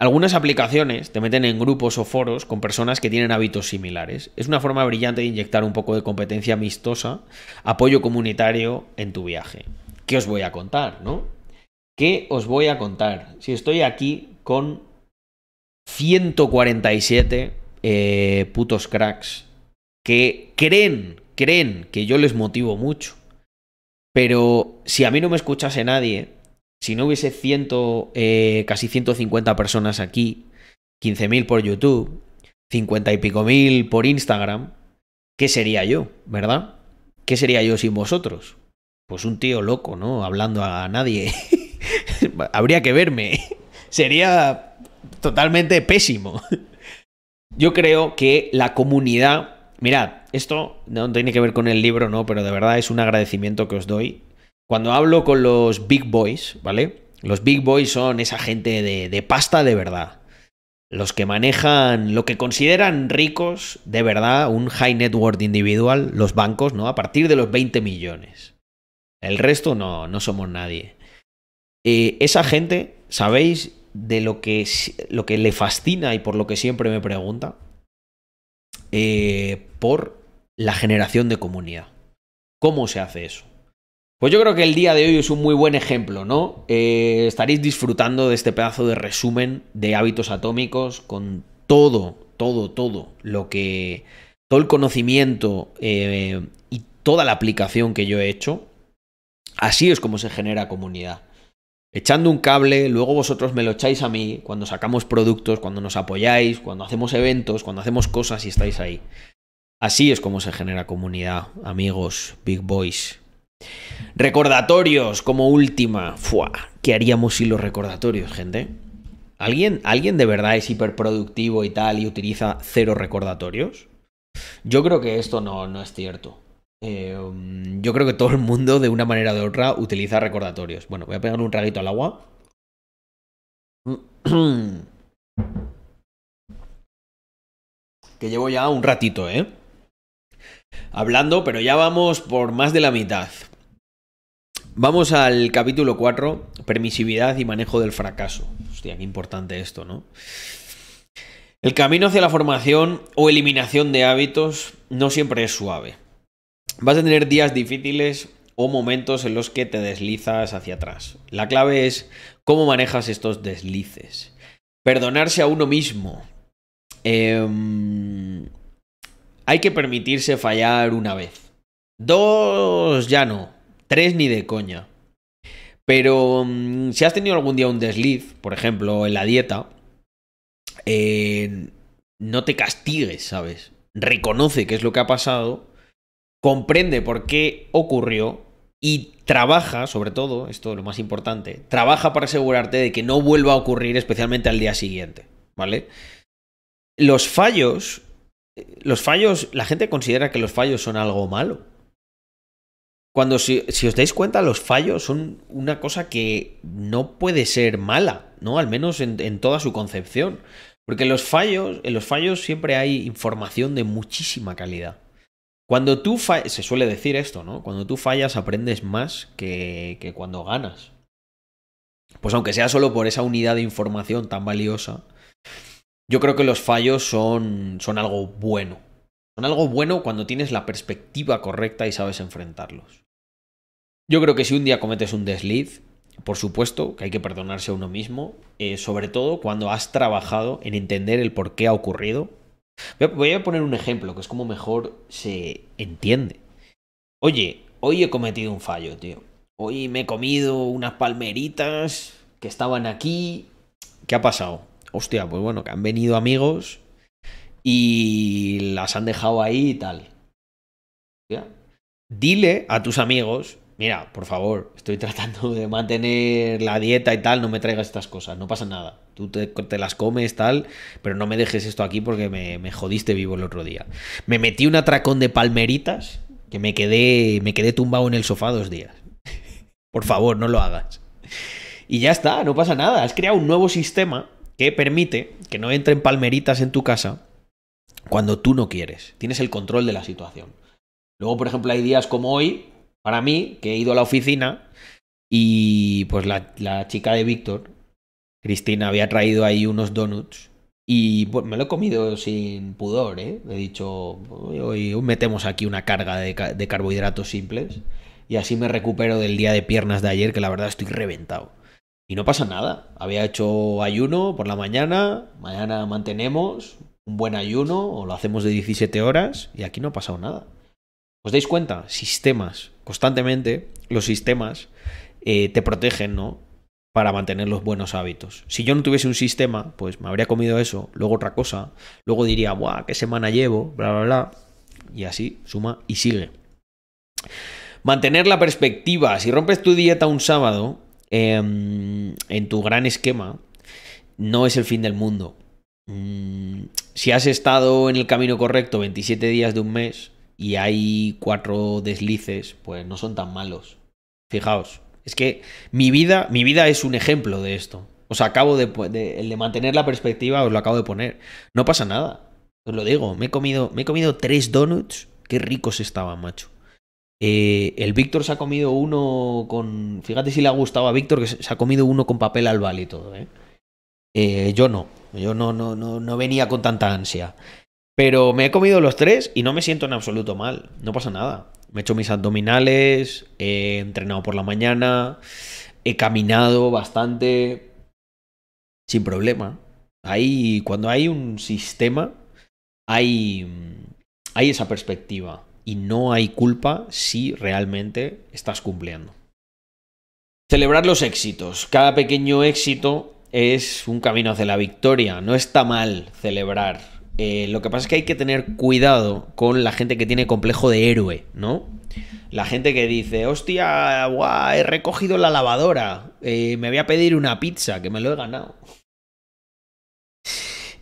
algunas aplicaciones te meten en grupos o foros con personas que tienen hábitos similares. Es una forma brillante de inyectar un poco de competencia amistosa, apoyo comunitario en tu viaje. ¿Qué os voy a contar, no? ¿Qué os voy a contar? Si estoy aquí con 147 eh, putos cracks que creen, creen que yo les motivo mucho. Pero si a mí no me escuchase nadie, si no hubiese ciento, eh, casi 150 personas aquí, 15.000 por YouTube, 50 y pico mil por Instagram, ¿qué sería yo, verdad? ¿Qué sería yo sin vosotros? Pues un tío loco, ¿no? Hablando a nadie. Habría que verme. sería totalmente pésimo. Yo creo que la comunidad... Mirad, esto no tiene que ver con el libro, ¿no? Pero de verdad es un agradecimiento que os doy cuando hablo con los big boys, ¿vale? Los big boys son esa gente de, pasta de verdad. Los que manejan lo que consideran ricos de verdad, un high net worth individual, los bancos, ¿no? A partir de los 20 millones. El resto no, no somos nadie. Eh, esa gente, ¿sabéis de lo que, lo que le fascina y por lo que siempre me pregunta? Eh, por la generación de comunidad. ¿Cómo se hace eso? Pues yo creo que el día de hoy es un muy buen ejemplo, ¿no? Eh, estaréis disfrutando de este pedazo de resumen de hábitos atómicos con todo, todo, todo lo que. todo el conocimiento eh, y toda la aplicación que yo he hecho. Así es como se genera comunidad. Echando un cable, luego vosotros me lo echáis a mí cuando sacamos productos, cuando nos apoyáis, cuando hacemos eventos, cuando hacemos cosas y estáis ahí. Así es como se genera comunidad, amigos, big boys. Recordatorios, como última. ¿Qué haríamos si los recordatorios, gente? ¿Alguien, ¿Alguien de verdad es hiperproductivo y tal y utiliza cero recordatorios? Yo creo que esto no, no es cierto. Eh, yo creo que todo el mundo, de una manera o de otra, utiliza recordatorios. Bueno, voy a pegar un ratito al agua. Que llevo ya un ratito, ¿eh? hablando, pero ya vamos por más de la mitad. Vamos al capítulo 4, permisividad y manejo del fracaso. Hostia, qué importante esto, ¿no? El camino hacia la formación o eliminación de hábitos no siempre es suave. Vas a tener días difíciles o momentos en los que te deslizas hacia atrás. La clave es cómo manejas estos deslices. Perdonarse a uno mismo. Eh, hay que permitirse fallar una vez. Dos ya no. Tres ni de coña. Pero mm, si has tenido algún día un desliz, por ejemplo, en la dieta, eh, no te castigues, ¿sabes? Reconoce qué es lo que ha pasado, comprende por qué ocurrió y trabaja, sobre todo, esto es lo más importante, trabaja para asegurarte de que no vuelva a ocurrir especialmente al día siguiente, ¿vale? Los fallos los fallos, la gente considera que los fallos son algo malo. Cuando si, os dais cuenta, los fallos son una cosa que no puede ser mala, ¿no? Al menos en, toda su concepción. Porque los fallos, en los fallos siempre hay información de muchísima calidad. Cuando tú fallas, se suele decir esto, ¿no? Cuando tú fallas aprendes más que cuando ganas. Pues aunque sea solo por esa unidad de información tan valiosa, yo creo que los fallos son, son algo bueno. Son algo bueno cuando tienes la perspectiva correcta y sabes enfrentarlos. Yo creo que si un día cometes un desliz, por supuesto que hay que perdonarse a uno mismo, eh, sobre todo cuando has trabajado en entender el por qué ha ocurrido. Voy a poner un ejemplo, que es como mejor se entiende. Oye, hoy he cometido un fallo, tío. Hoy me he comido unas palmeritas que estaban aquí. ¿Qué ha pasado? hostia, pues bueno, que han venido amigos y las han dejado ahí y tal. Dile a tus amigos, mira, por favor, estoy tratando de mantener la dieta y tal, no me traigas estas cosas, no pasa nada. Tú te, las comes, tal, pero no me dejes esto aquí porque me, jodiste vivo el otro día. Me metí un atracón de palmeritas que me quedé, me quedé tumbado en el sofá dos días. por favor, no lo hagas. Y ya está, no pasa nada. Has creado un nuevo sistema que permite que no entren palmeritas en tu casa cuando tú no quieres. Tienes el control de la situación. Luego, por ejemplo, hay días como hoy, para mí, que he ido a la oficina y pues la, chica de Víctor, Cristina, había traído ahí unos donuts y pues, me lo he comido sin pudor, ¿eh? He dicho, hoy, metemos aquí una carga de carbohidratos simples y así me recupero del día de piernas de ayer, que la verdad estoy reventado. Y no pasa nada. Había hecho ayuno por la mañana, mañana mantenemos un buen ayuno o lo hacemos de 17 horas y aquí no ha pasado nada. ¿Os dais cuenta? Sistemas, constantemente los sistemas eh, te protegen, ¿no? Para mantener los buenos hábitos. Si yo no tuviese un sistema, pues me habría comido eso, luego otra cosa, luego diría, ¡guau! ¿Qué semana llevo? Bla, bla, bla. Y así, suma y sigue. Mantener la perspectiva. Si rompes tu dieta un sábado, Em, en tu gran esquema, no es el fin del mundo. Mm, si has estado en el camino correcto 27 días de un mes y hay cuatro deslices, pues no son tan malos. Fijaos, es que mi vida, mi vida es un ejemplo de esto. Os acabo de, mantener la perspectiva, os lo acabo de poner. No pasa nada. Os lo digo, me he comido, me he comido tres donuts. Qué ricos estaban, macho. Eh, el Víctor se ha comido uno con. Fíjate si le ha gustado a Víctor que se ha comido uno con papel albal y todo, ¿eh? Eh, yo no. Yo no, no, no, venía con tanta ansia. Pero me he comido los tres y no me siento en absoluto mal. No pasa nada. Me he hecho mis abdominales, he entrenado por la mañana, he caminado bastante. Sin problema. Ahí, cuando hay un sistema, hay, hay esa perspectiva y no hay culpa si realmente estás cumpliendo. Celebrar los éxitos. Cada pequeño éxito es un camino hacia la victoria. No está mal celebrar. Eh, lo que pasa es que hay que tener cuidado con la gente que tiene complejo de héroe, ¿no? La gente que dice, hostia, he recogido la lavadora, eh, me voy a pedir una pizza, que me lo he ganado.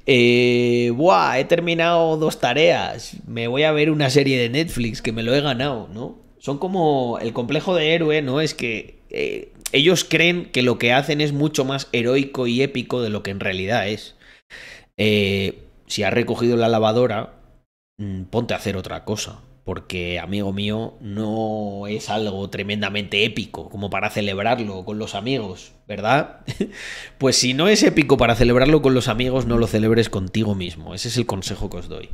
Eh, buah, he terminado dos tareas. Me voy a ver una serie de Netflix que me lo he ganado, ¿no? Son como el complejo de héroe, ¿no? Es que eh, ellos creen que lo que hacen es mucho más heroico y épico de lo que en realidad es. Eh, si has recogido la lavadora, mm, ponte a hacer otra cosa porque, amigo mío, no es algo tremendamente épico como para celebrarlo con los amigos, ¿verdad? pues si no es épico para celebrarlo con los amigos, no lo celebres contigo mismo. Ese es el consejo que os doy.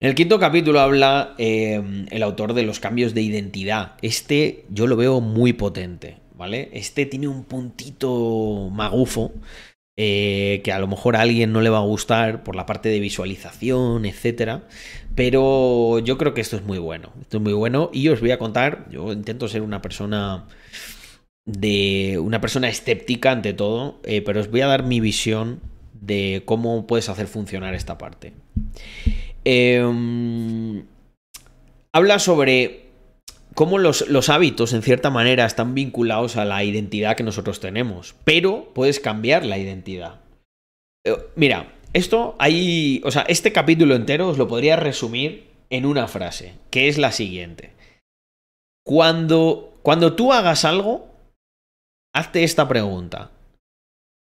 En el quinto capítulo habla em, el autor de los cambios de identidad. Este yo lo veo muy potente, ¿vale? Este tiene un puntito magufo. Eh, que a lo mejor a alguien no le va a gustar por la parte de visualización, etcétera, pero yo creo que esto es muy bueno. Esto es muy bueno. Y os voy a contar. Yo intento ser una persona de. una persona escéptica ante todo. Eh, pero os voy a dar mi visión de cómo puedes hacer funcionar esta parte. Em, habla sobre cómo los, hábitos, en cierta manera, están vinculados a la identidad que nosotros tenemos. Pero puedes cambiar la identidad. Eh, mira, esto ahí o sea, este capítulo entero os lo podría resumir en una frase, que es la siguiente. Cuando, cuando tú hagas algo, hazte esta pregunta.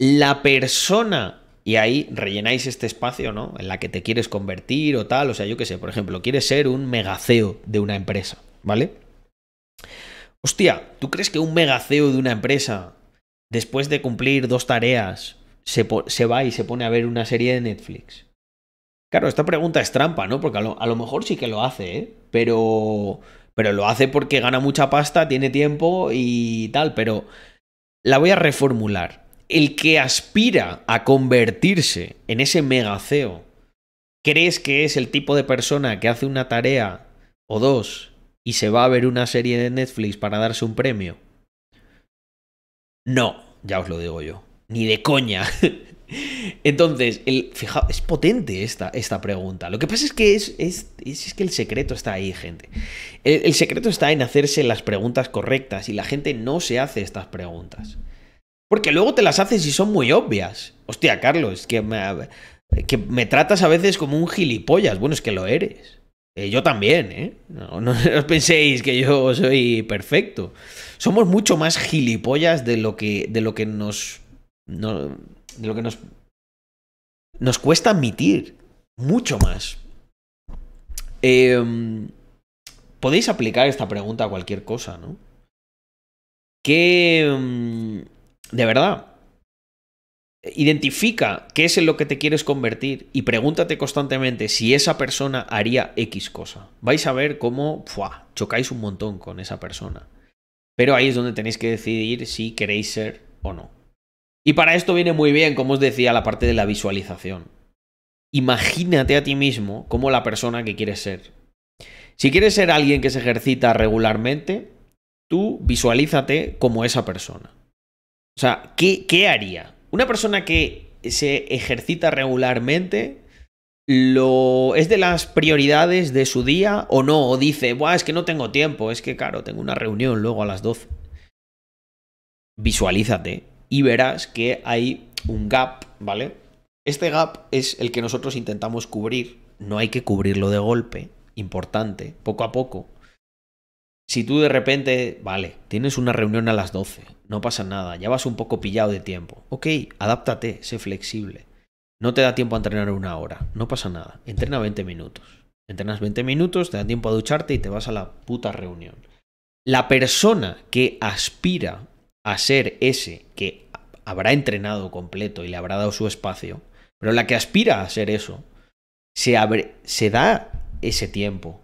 La persona y ahí rellenáis este espacio, ¿no? En la que te quieres convertir o tal, o sea, yo qué sé, por ejemplo, quieres ser un megaceo de una empresa, ¿vale? Hostia, ¿tú crees que un megaceo de una empresa, después de cumplir dos tareas, se, va y se pone a ver una serie de Netflix? Claro, esta pregunta es trampa, ¿no? Porque a lo, mejor sí que lo hace, ¿eh? Pero, pero lo hace porque gana mucha pasta, tiene tiempo y tal, pero la voy a reformular. El que aspira a convertirse en ese mega CEO, ¿crees que es el tipo de persona que hace una tarea o dos y se va a ver una serie de Netflix para darse un premio? No, ya os lo digo yo. Ni de coña. Entonces, el, fijaos, es potente esta, esta, pregunta. Lo que pasa es que, es, es que el secreto está ahí, gente. El, secreto está en hacerse las preguntas correctas y la gente no se hace estas preguntas. Porque luego te las haces y son muy obvias. Hostia, Carlos, que me, que me tratas a veces como un gilipollas. Bueno, es que lo eres. Eh, yo también, ¿eh? No, os penséis que yo soy perfecto. Somos mucho más gilipollas de lo que, de lo que nos de lo que nos, nos cuesta admitir. Mucho más. Em, podéis aplicar esta pregunta a cualquier cosa, ¿no? Que... Em, de verdad. Identifica qué es en lo que te quieres convertir y pregúntate constantemente si esa persona haría X cosa. Vais a ver cómo chocáis un montón con esa persona. Pero ahí es donde tenéis que decidir si queréis ser o no. Y para esto viene muy bien, como os decía, la parte de la visualización. Imagínate a ti mismo como la persona que quieres ser. Si quieres ser alguien que se ejercita regularmente, tú visualízate como esa persona. O sea, ¿qué, haría? Una persona que se ejercita regularmente, lo es de las prioridades de su día o no, o dice, Buah, es que no tengo tiempo, es que claro, tengo una reunión luego a las 12. Visualízate y verás que hay un gap, ¿vale? Este gap es el que nosotros intentamos cubrir. No hay que cubrirlo de golpe, importante, poco a poco. Si tú de repente, vale, tienes una reunión a las 12, no pasa nada, ya vas un poco pillado de tiempo. Ok, adáptate, sé flexible. No te da tiempo a entrenar una hora, no pasa nada, entrena 20 minutos. Entrenas 20 minutos, te da tiempo a ducharte y te vas a la puta reunión. La persona que aspira a ser ese que habrá entrenado completo y le habrá dado su espacio, pero la que aspira a ser eso, se, abre, se da ese tiempo,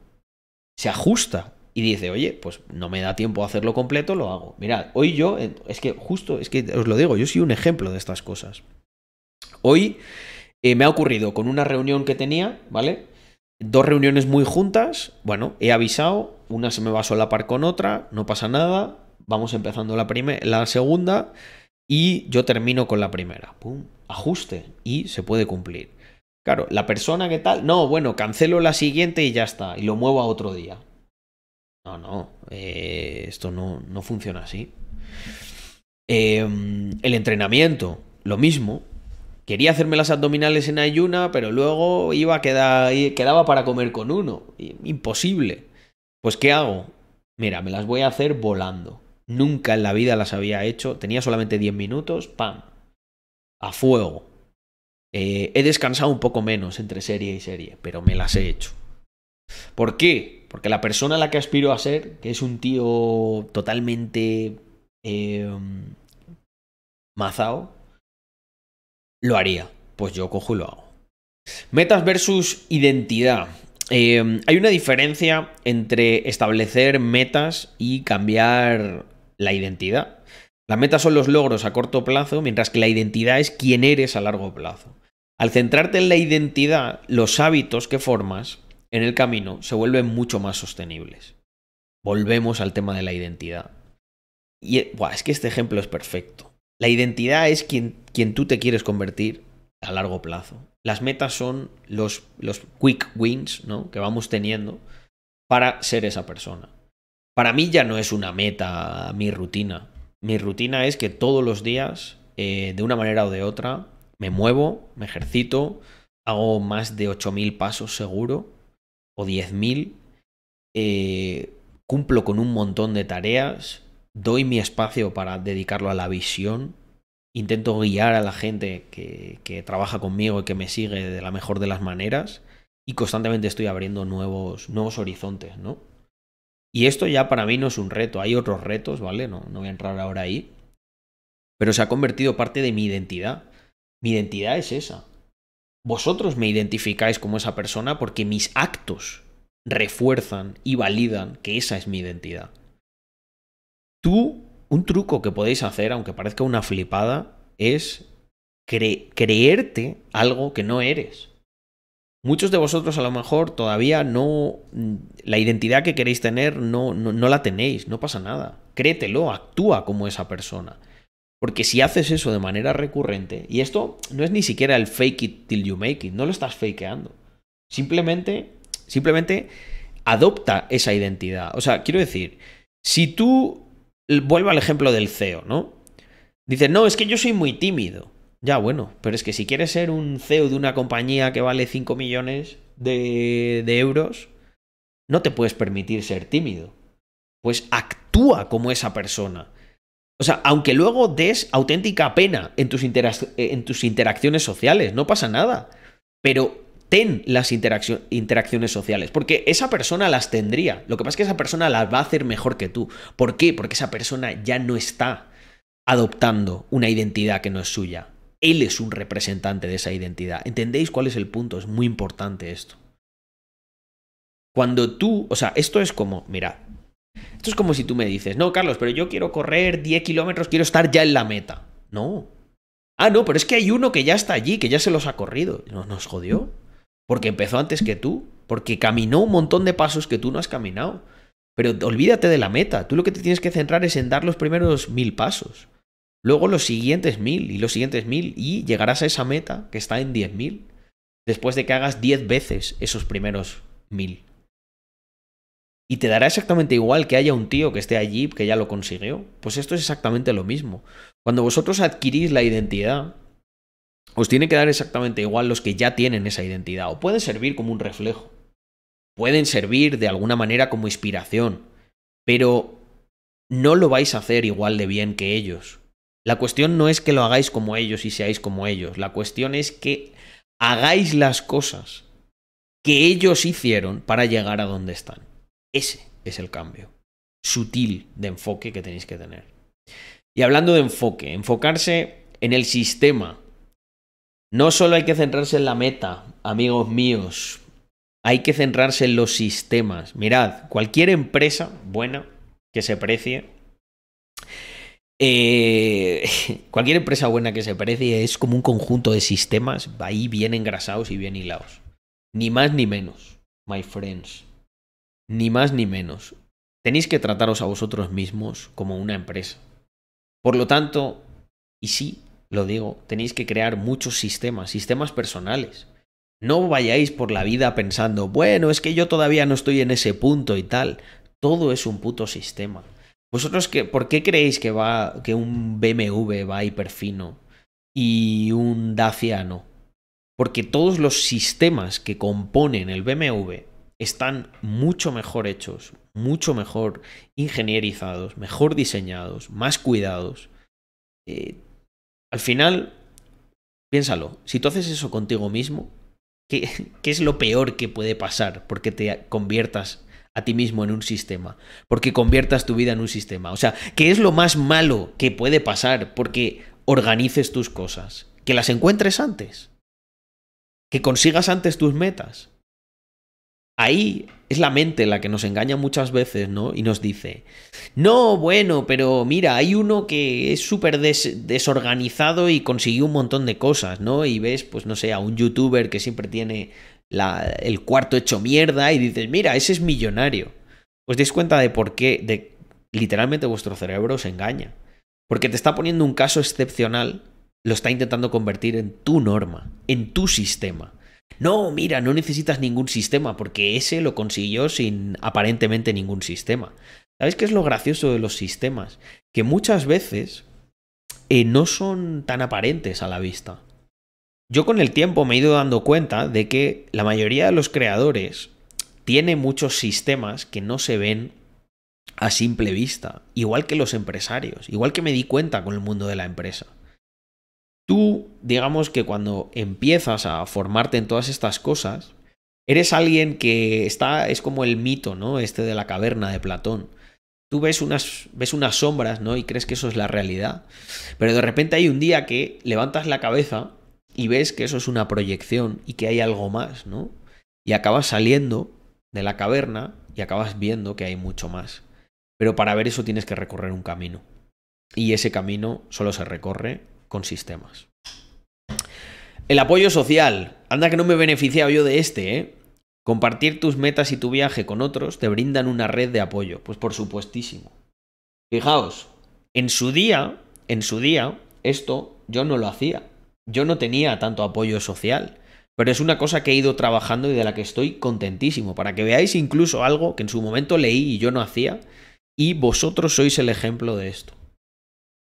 se ajusta y dice, oye, pues no me da tiempo a hacerlo completo, lo hago. Mirad, hoy yo, es que justo, es que os lo digo, yo soy un ejemplo de estas cosas. Hoy eh, me ha ocurrido con una reunión que tenía, ¿vale? Dos reuniones muy juntas, bueno, he avisado, una se me va a solapar con otra, no pasa nada, vamos empezando la, la segunda, y yo termino con la primera. Pum, ajuste y se puede cumplir. Claro, la persona que tal, no, bueno, cancelo la siguiente y ya está, y lo muevo a otro día. No, no, eh, esto no, funciona así. Em, el entrenamiento, lo mismo. Quería hacerme las abdominales en ayuna, pero luego iba a quedar, quedaba para comer con uno. Imposible. Pues ¿qué hago? Mira, me las voy a hacer volando. Nunca en la vida las había hecho. Tenía solamente 10 minutos. ¡Pam! A fuego. Eh, he descansado un poco menos entre serie y serie, pero me las he hecho. ¿Por qué? Porque la persona a la que aspiro a ser, que es un tío totalmente eh, mazao, lo haría. Pues yo cojo y lo hago. Metas versus identidad. Em, hay una diferencia entre establecer metas y cambiar la identidad. La meta son los logros a corto plazo, mientras que la identidad es quién eres a largo plazo. Al centrarte en la identidad, los hábitos que formas en el camino se vuelven mucho más sostenibles. Volvemos al tema de la identidad. Y es que este ejemplo es perfecto. La identidad es quien, quien tú te quieres convertir a largo plazo. Las metas son los, los quick wins ¿no? que vamos teniendo para ser esa persona. Para mí ya no es una meta mi rutina. Mi rutina es que todos los días, eh, de una manera o de otra, me muevo, me ejercito, hago más de 8.000 pasos seguro, o 10.000, eh, cumplo con un montón de tareas, doy mi espacio para dedicarlo a la visión, intento guiar a la gente que, que, trabaja conmigo y que me sigue de la mejor de las maneras y constantemente estoy abriendo nuevos, nuevos horizontes, ¿no? Y esto ya para mí no es un reto, hay otros retos, ¿vale? No, no voy a entrar ahora ahí. Pero se ha convertido parte de mi identidad. Mi identidad es esa. Vosotros me identificáis como esa persona porque mis actos refuerzan y validan que esa es mi identidad. Tú, un truco que podéis hacer, aunque parezca una flipada, es creerte algo que no eres. Muchos de vosotros a lo mejor todavía no, mm, la identidad que queréis tener no, la tenéis, no pasa nada. Créetelo, actúa como esa persona. Porque si haces eso de manera recurrente, y esto no es ni siquiera el fake it till you make it, no lo estás fakeando. Simplemente, simplemente adopta esa identidad. O sea, quiero decir, si tú, vuelvo al ejemplo del CEO, ¿no? Dices, no, es que yo soy muy tímido. Ya, bueno, pero es que si quieres ser un CEO de una compañía que vale 5 millones de, euros, no te puedes permitir ser tímido. Pues actúa como esa persona. O sea, aunque luego des auténtica pena en tus, interacciones sociales, no pasa nada. Pero ten las interacciones sociales, porque esa persona las tendría. Lo que pasa es que esa persona las va a hacer mejor que tú. ¿Por qué? Porque esa persona ya no está adoptando una identidad que no es suya. Él es un representante de esa identidad. ¿Entendéis cuál es el punto? Es muy importante esto. Cuando tú, o sea, esto es como, mira, esto es como si tú me dices, no, Carlos, pero yo quiero correr 10 kilómetros, quiero estar ya en la meta. No. Ah, no, pero es que hay uno que ya está allí, que ya se los ha corrido. nos jodió. Porque empezó antes que tú, porque caminó un montón de pasos que tú no has caminado. Pero olvídate de la meta. Tú lo que te tienes que centrar es en dar los primeros mil pasos. Luego los siguientes mil y los siguientes mil y llegarás a esa meta que está en mil después de que hagas diez veces esos primeros mil Y te dará exactamente igual que haya un tío que esté allí que ya lo consiguió. Pues esto es exactamente lo mismo. Cuando vosotros adquirís la identidad, os tiene que dar exactamente igual los que ya tienen esa identidad. O pueden servir como un reflejo. Pueden servir de alguna manera como inspiración. Pero no lo vais a hacer igual de bien que ellos. La cuestión no es que lo hagáis como ellos y seáis como ellos. La cuestión es que hagáis las cosas que ellos hicieron para llegar a donde están. Ese es el cambio sutil de enfoque que tenéis que tener. Y hablando de enfoque, enfocarse en el sistema. No solo hay que centrarse en la meta, amigos míos, hay que centrarse en los sistemas. Mirad, cualquier empresa buena que se precie eh, cualquier empresa buena que se parece es como un conjunto de sistemas ahí bien engrasados y bien hilados. Ni más ni menos, my friends. Ni más ni menos. Tenéis que trataros a vosotros mismos como una empresa. Por lo tanto, y sí, lo digo, tenéis que crear muchos sistemas, sistemas personales. No vayáis por la vida pensando, bueno, es que yo todavía no estoy en ese punto y tal. Todo es un puto sistema. ¿Vosotros por qué creéis que, va, que un BMW va hiperfino y un Dacia no? Porque todos los sistemas que componen el BMW están mucho mejor hechos, mucho mejor ingenierizados, mejor diseñados, más cuidados. Eh, al final, piénsalo, si tú haces eso contigo mismo, ¿qué, es lo peor que puede pasar porque te conviertas a ti mismo en un sistema, porque conviertas tu vida en un sistema. O sea, que es lo más malo que puede pasar? Porque organices tus cosas, que las encuentres antes, que consigas antes tus metas. Ahí es la mente la que nos engaña muchas veces, ¿no? Y nos dice, no, bueno, pero mira, hay uno que es súper desorganizado y consiguió un montón de cosas, ¿no? Y ves, pues no sé, a un youtuber que siempre tiene el cuarto hecho mierda y dices, mira, ese es millonario. Os dais cuenta de por qué, de literalmente vuestro cerebro os engaña. Porque te está poniendo un caso excepcional, lo está intentando convertir en tu norma, en tu sistema. No, mira, no necesitas ningún sistema, porque ese lo consiguió sin aparentemente ningún sistema. ¿sabéis qué es lo gracioso de los sistemas? Que muchas veces eh, no son tan aparentes a la vista. Yo con el tiempo me he ido dando cuenta de que la mayoría de los creadores tiene muchos sistemas que no se ven a simple vista, igual que los empresarios, igual que me di cuenta con el mundo de la empresa. Tú, digamos que cuando empiezas a formarte en todas estas cosas, eres alguien que está, es como el mito, ¿no? Este de la caverna de Platón. Tú ves unas, ves unas sombras, ¿no? Y crees que eso es la realidad. Pero de repente hay un día que levantas la cabeza y ves que eso es una proyección y que hay algo más, ¿no? Y acabas saliendo de la caverna y acabas viendo que hay mucho más. Pero para ver eso tienes que recorrer un camino. Y ese camino solo se recorre con sistemas. El apoyo social. Anda que no me he beneficiado yo de este, ¿eh? Compartir tus metas y tu viaje con otros te brindan una red de apoyo. Pues por supuestísimo. Fijaos, en su día, en su día, esto yo no lo hacía yo no tenía tanto apoyo social, pero es una cosa que he ido trabajando y de la que estoy contentísimo, para que veáis incluso algo que en su momento leí y yo no hacía, y vosotros sois el ejemplo de esto.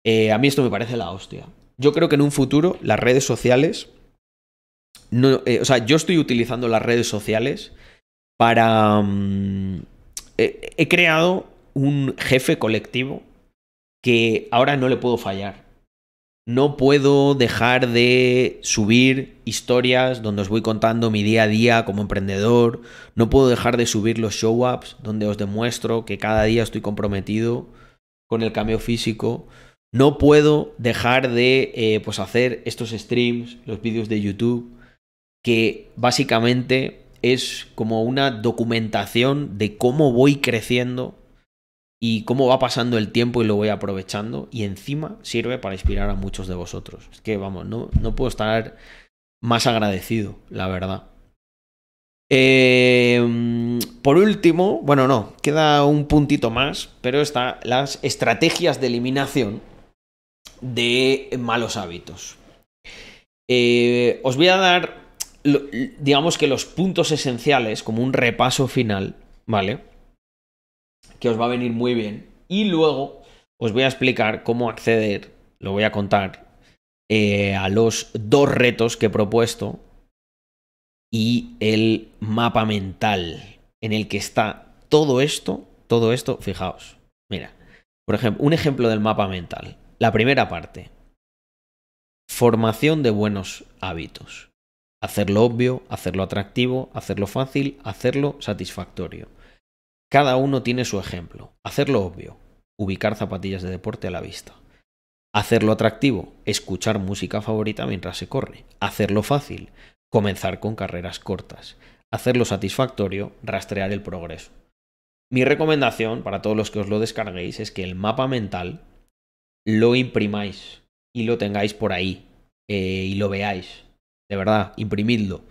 Eh, a mí esto me parece la hostia. Yo creo que en un futuro las redes sociales... Eh, o sea, yo estoy utilizando las redes sociales para... Mm, he creado un jefe colectivo que ahora no le puedo fallar no puedo dejar de subir historias donde os voy contando mi día a día como emprendedor, no puedo dejar de subir los show-ups donde os demuestro que cada día estoy comprometido con el cambio físico, no puedo dejar de eh, pues hacer estos streams, los vídeos de YouTube, que básicamente es como una documentación de cómo voy creciendo y cómo va pasando el tiempo y lo voy aprovechando y encima sirve para inspirar a muchos de vosotros. Es que vamos, no, no puedo estar más agradecido, la verdad. Eh, por último, bueno, no, queda un puntito más, pero está las estrategias de eliminación de malos hábitos. Eh, os voy a dar, digamos que los puntos esenciales como un repaso final, ¿vale? que os va a venir muy bien. Y luego os voy a explicar cómo acceder, lo voy a contar, eh, a los dos retos que he propuesto y el mapa mental en el que está todo esto, todo esto, fijaos, mira, por ejemplo, un ejemplo del mapa mental. La primera parte, formación de buenos hábitos. Hacerlo obvio, hacerlo atractivo, hacerlo fácil, hacerlo satisfactorio. Cada uno tiene su ejemplo. Hacerlo obvio, ubicar zapatillas de deporte a la vista. Hacerlo atractivo, escuchar música favorita mientras se corre. Hacerlo fácil, comenzar con carreras cortas. Hacerlo satisfactorio, rastrear el progreso. Mi recomendación para todos los que os lo descarguéis es que el mapa mental lo imprimáis y lo tengáis por ahí eh, y lo veáis. De verdad, imprimidlo.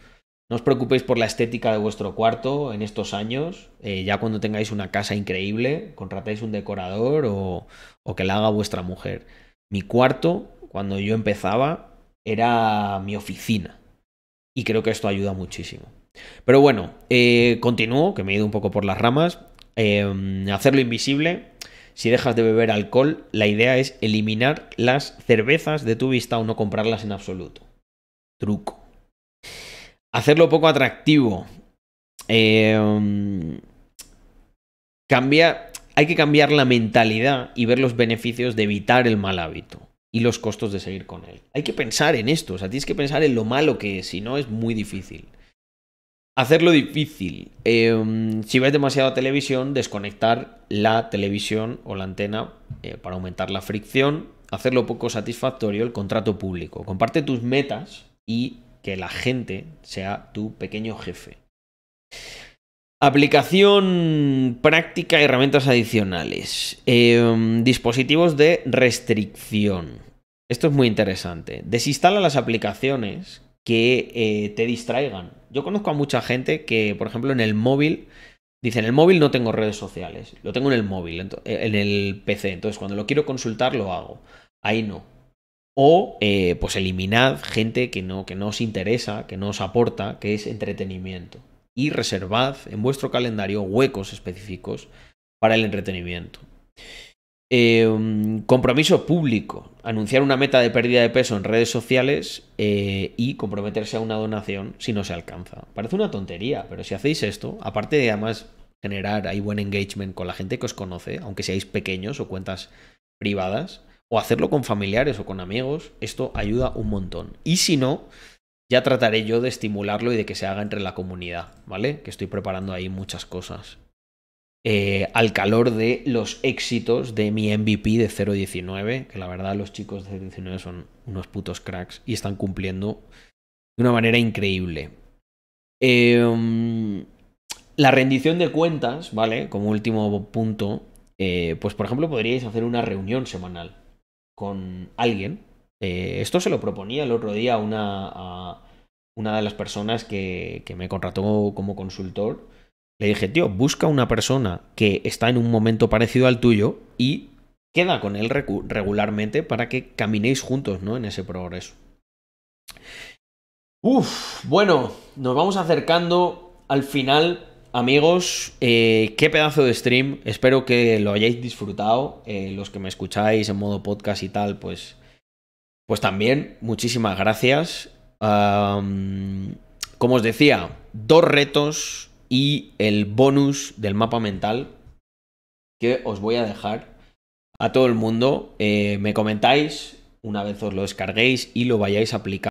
No os preocupéis por la estética de vuestro cuarto en estos años. Eh, ya cuando tengáis una casa increíble, contratáis un decorador o, que la haga vuestra mujer. Mi cuarto, cuando yo empezaba, era mi oficina. Y creo que esto ayuda muchísimo. Pero bueno, eh, continúo, que me he ido un poco por las ramas. Em, hacerlo invisible. Si dejas de beber alcohol, la idea es eliminar las cervezas de tu vista o no comprarlas en absoluto. Truco hacerlo poco atractivo. Em, cambia, hay que cambiar la mentalidad y ver los beneficios de evitar el mal hábito y los costos de seguir con él. Hay que pensar en esto, o sea, tienes que pensar en lo malo que es, si no es muy difícil. Hacerlo difícil. Em, si ves demasiada televisión, desconectar la televisión o la antena eh, para aumentar la fricción. Hacerlo poco satisfactorio el contrato público. Comparte tus metas y que la gente sea tu pequeño jefe. Aplicación práctica y herramientas adicionales. Em, dispositivos de restricción. Esto es muy interesante. Desinstala las aplicaciones que eh, te distraigan. Yo conozco a mucha gente que, por ejemplo, en el móvil, dice, en el móvil no tengo redes sociales, lo tengo en el móvil, eh, en el PC, entonces cuando lo quiero consultar lo hago. Ahí no o eh, pues eliminad gente que no, que no os interesa, que no os aporta, que es entretenimiento. Y reservad en vuestro calendario huecos específicos para el entretenimiento. Em, compromiso público. Anunciar una meta de pérdida de peso en redes sociales eh, y comprometerse a una donación si no se alcanza. Parece una tontería, pero si hacéis esto, aparte de además generar ahí buen engagement con la gente que os conoce, aunque seáis pequeños o cuentas privadas, o hacerlo con familiares o con amigos, esto ayuda un montón. Y si no, ya trataré yo de estimularlo y de que se haga entre la comunidad, ¿vale? Que estoy preparando ahí muchas cosas. Eh, al calor de los éxitos de mi MVP de 0.19, que la verdad los chicos de 0.19 son unos putos cracks y están cumpliendo de una manera increíble. Em, la rendición de cuentas, ¿vale? Como último punto, eh, pues por ejemplo podríais hacer una reunión semanal con alguien. Eh, esto se lo proponía el otro día a una, una de las personas que, que me contrató como consultor. Le dije, tío, busca una persona que está en un momento parecido al tuyo y queda con él regularmente para que caminéis juntos, ¿no? En ese progreso. Uf, bueno, nos vamos acercando al final Amigos, eh, qué pedazo de stream. Espero que lo hayáis disfrutado. Eh, los que me escucháis en modo podcast y tal, pues, pues también, muchísimas gracias. como os decía, dos retos y el bonus del mapa mental que os voy a dejar a todo el mundo. Eh, me comentáis una vez os lo descarguéis y lo vayáis a aplicar.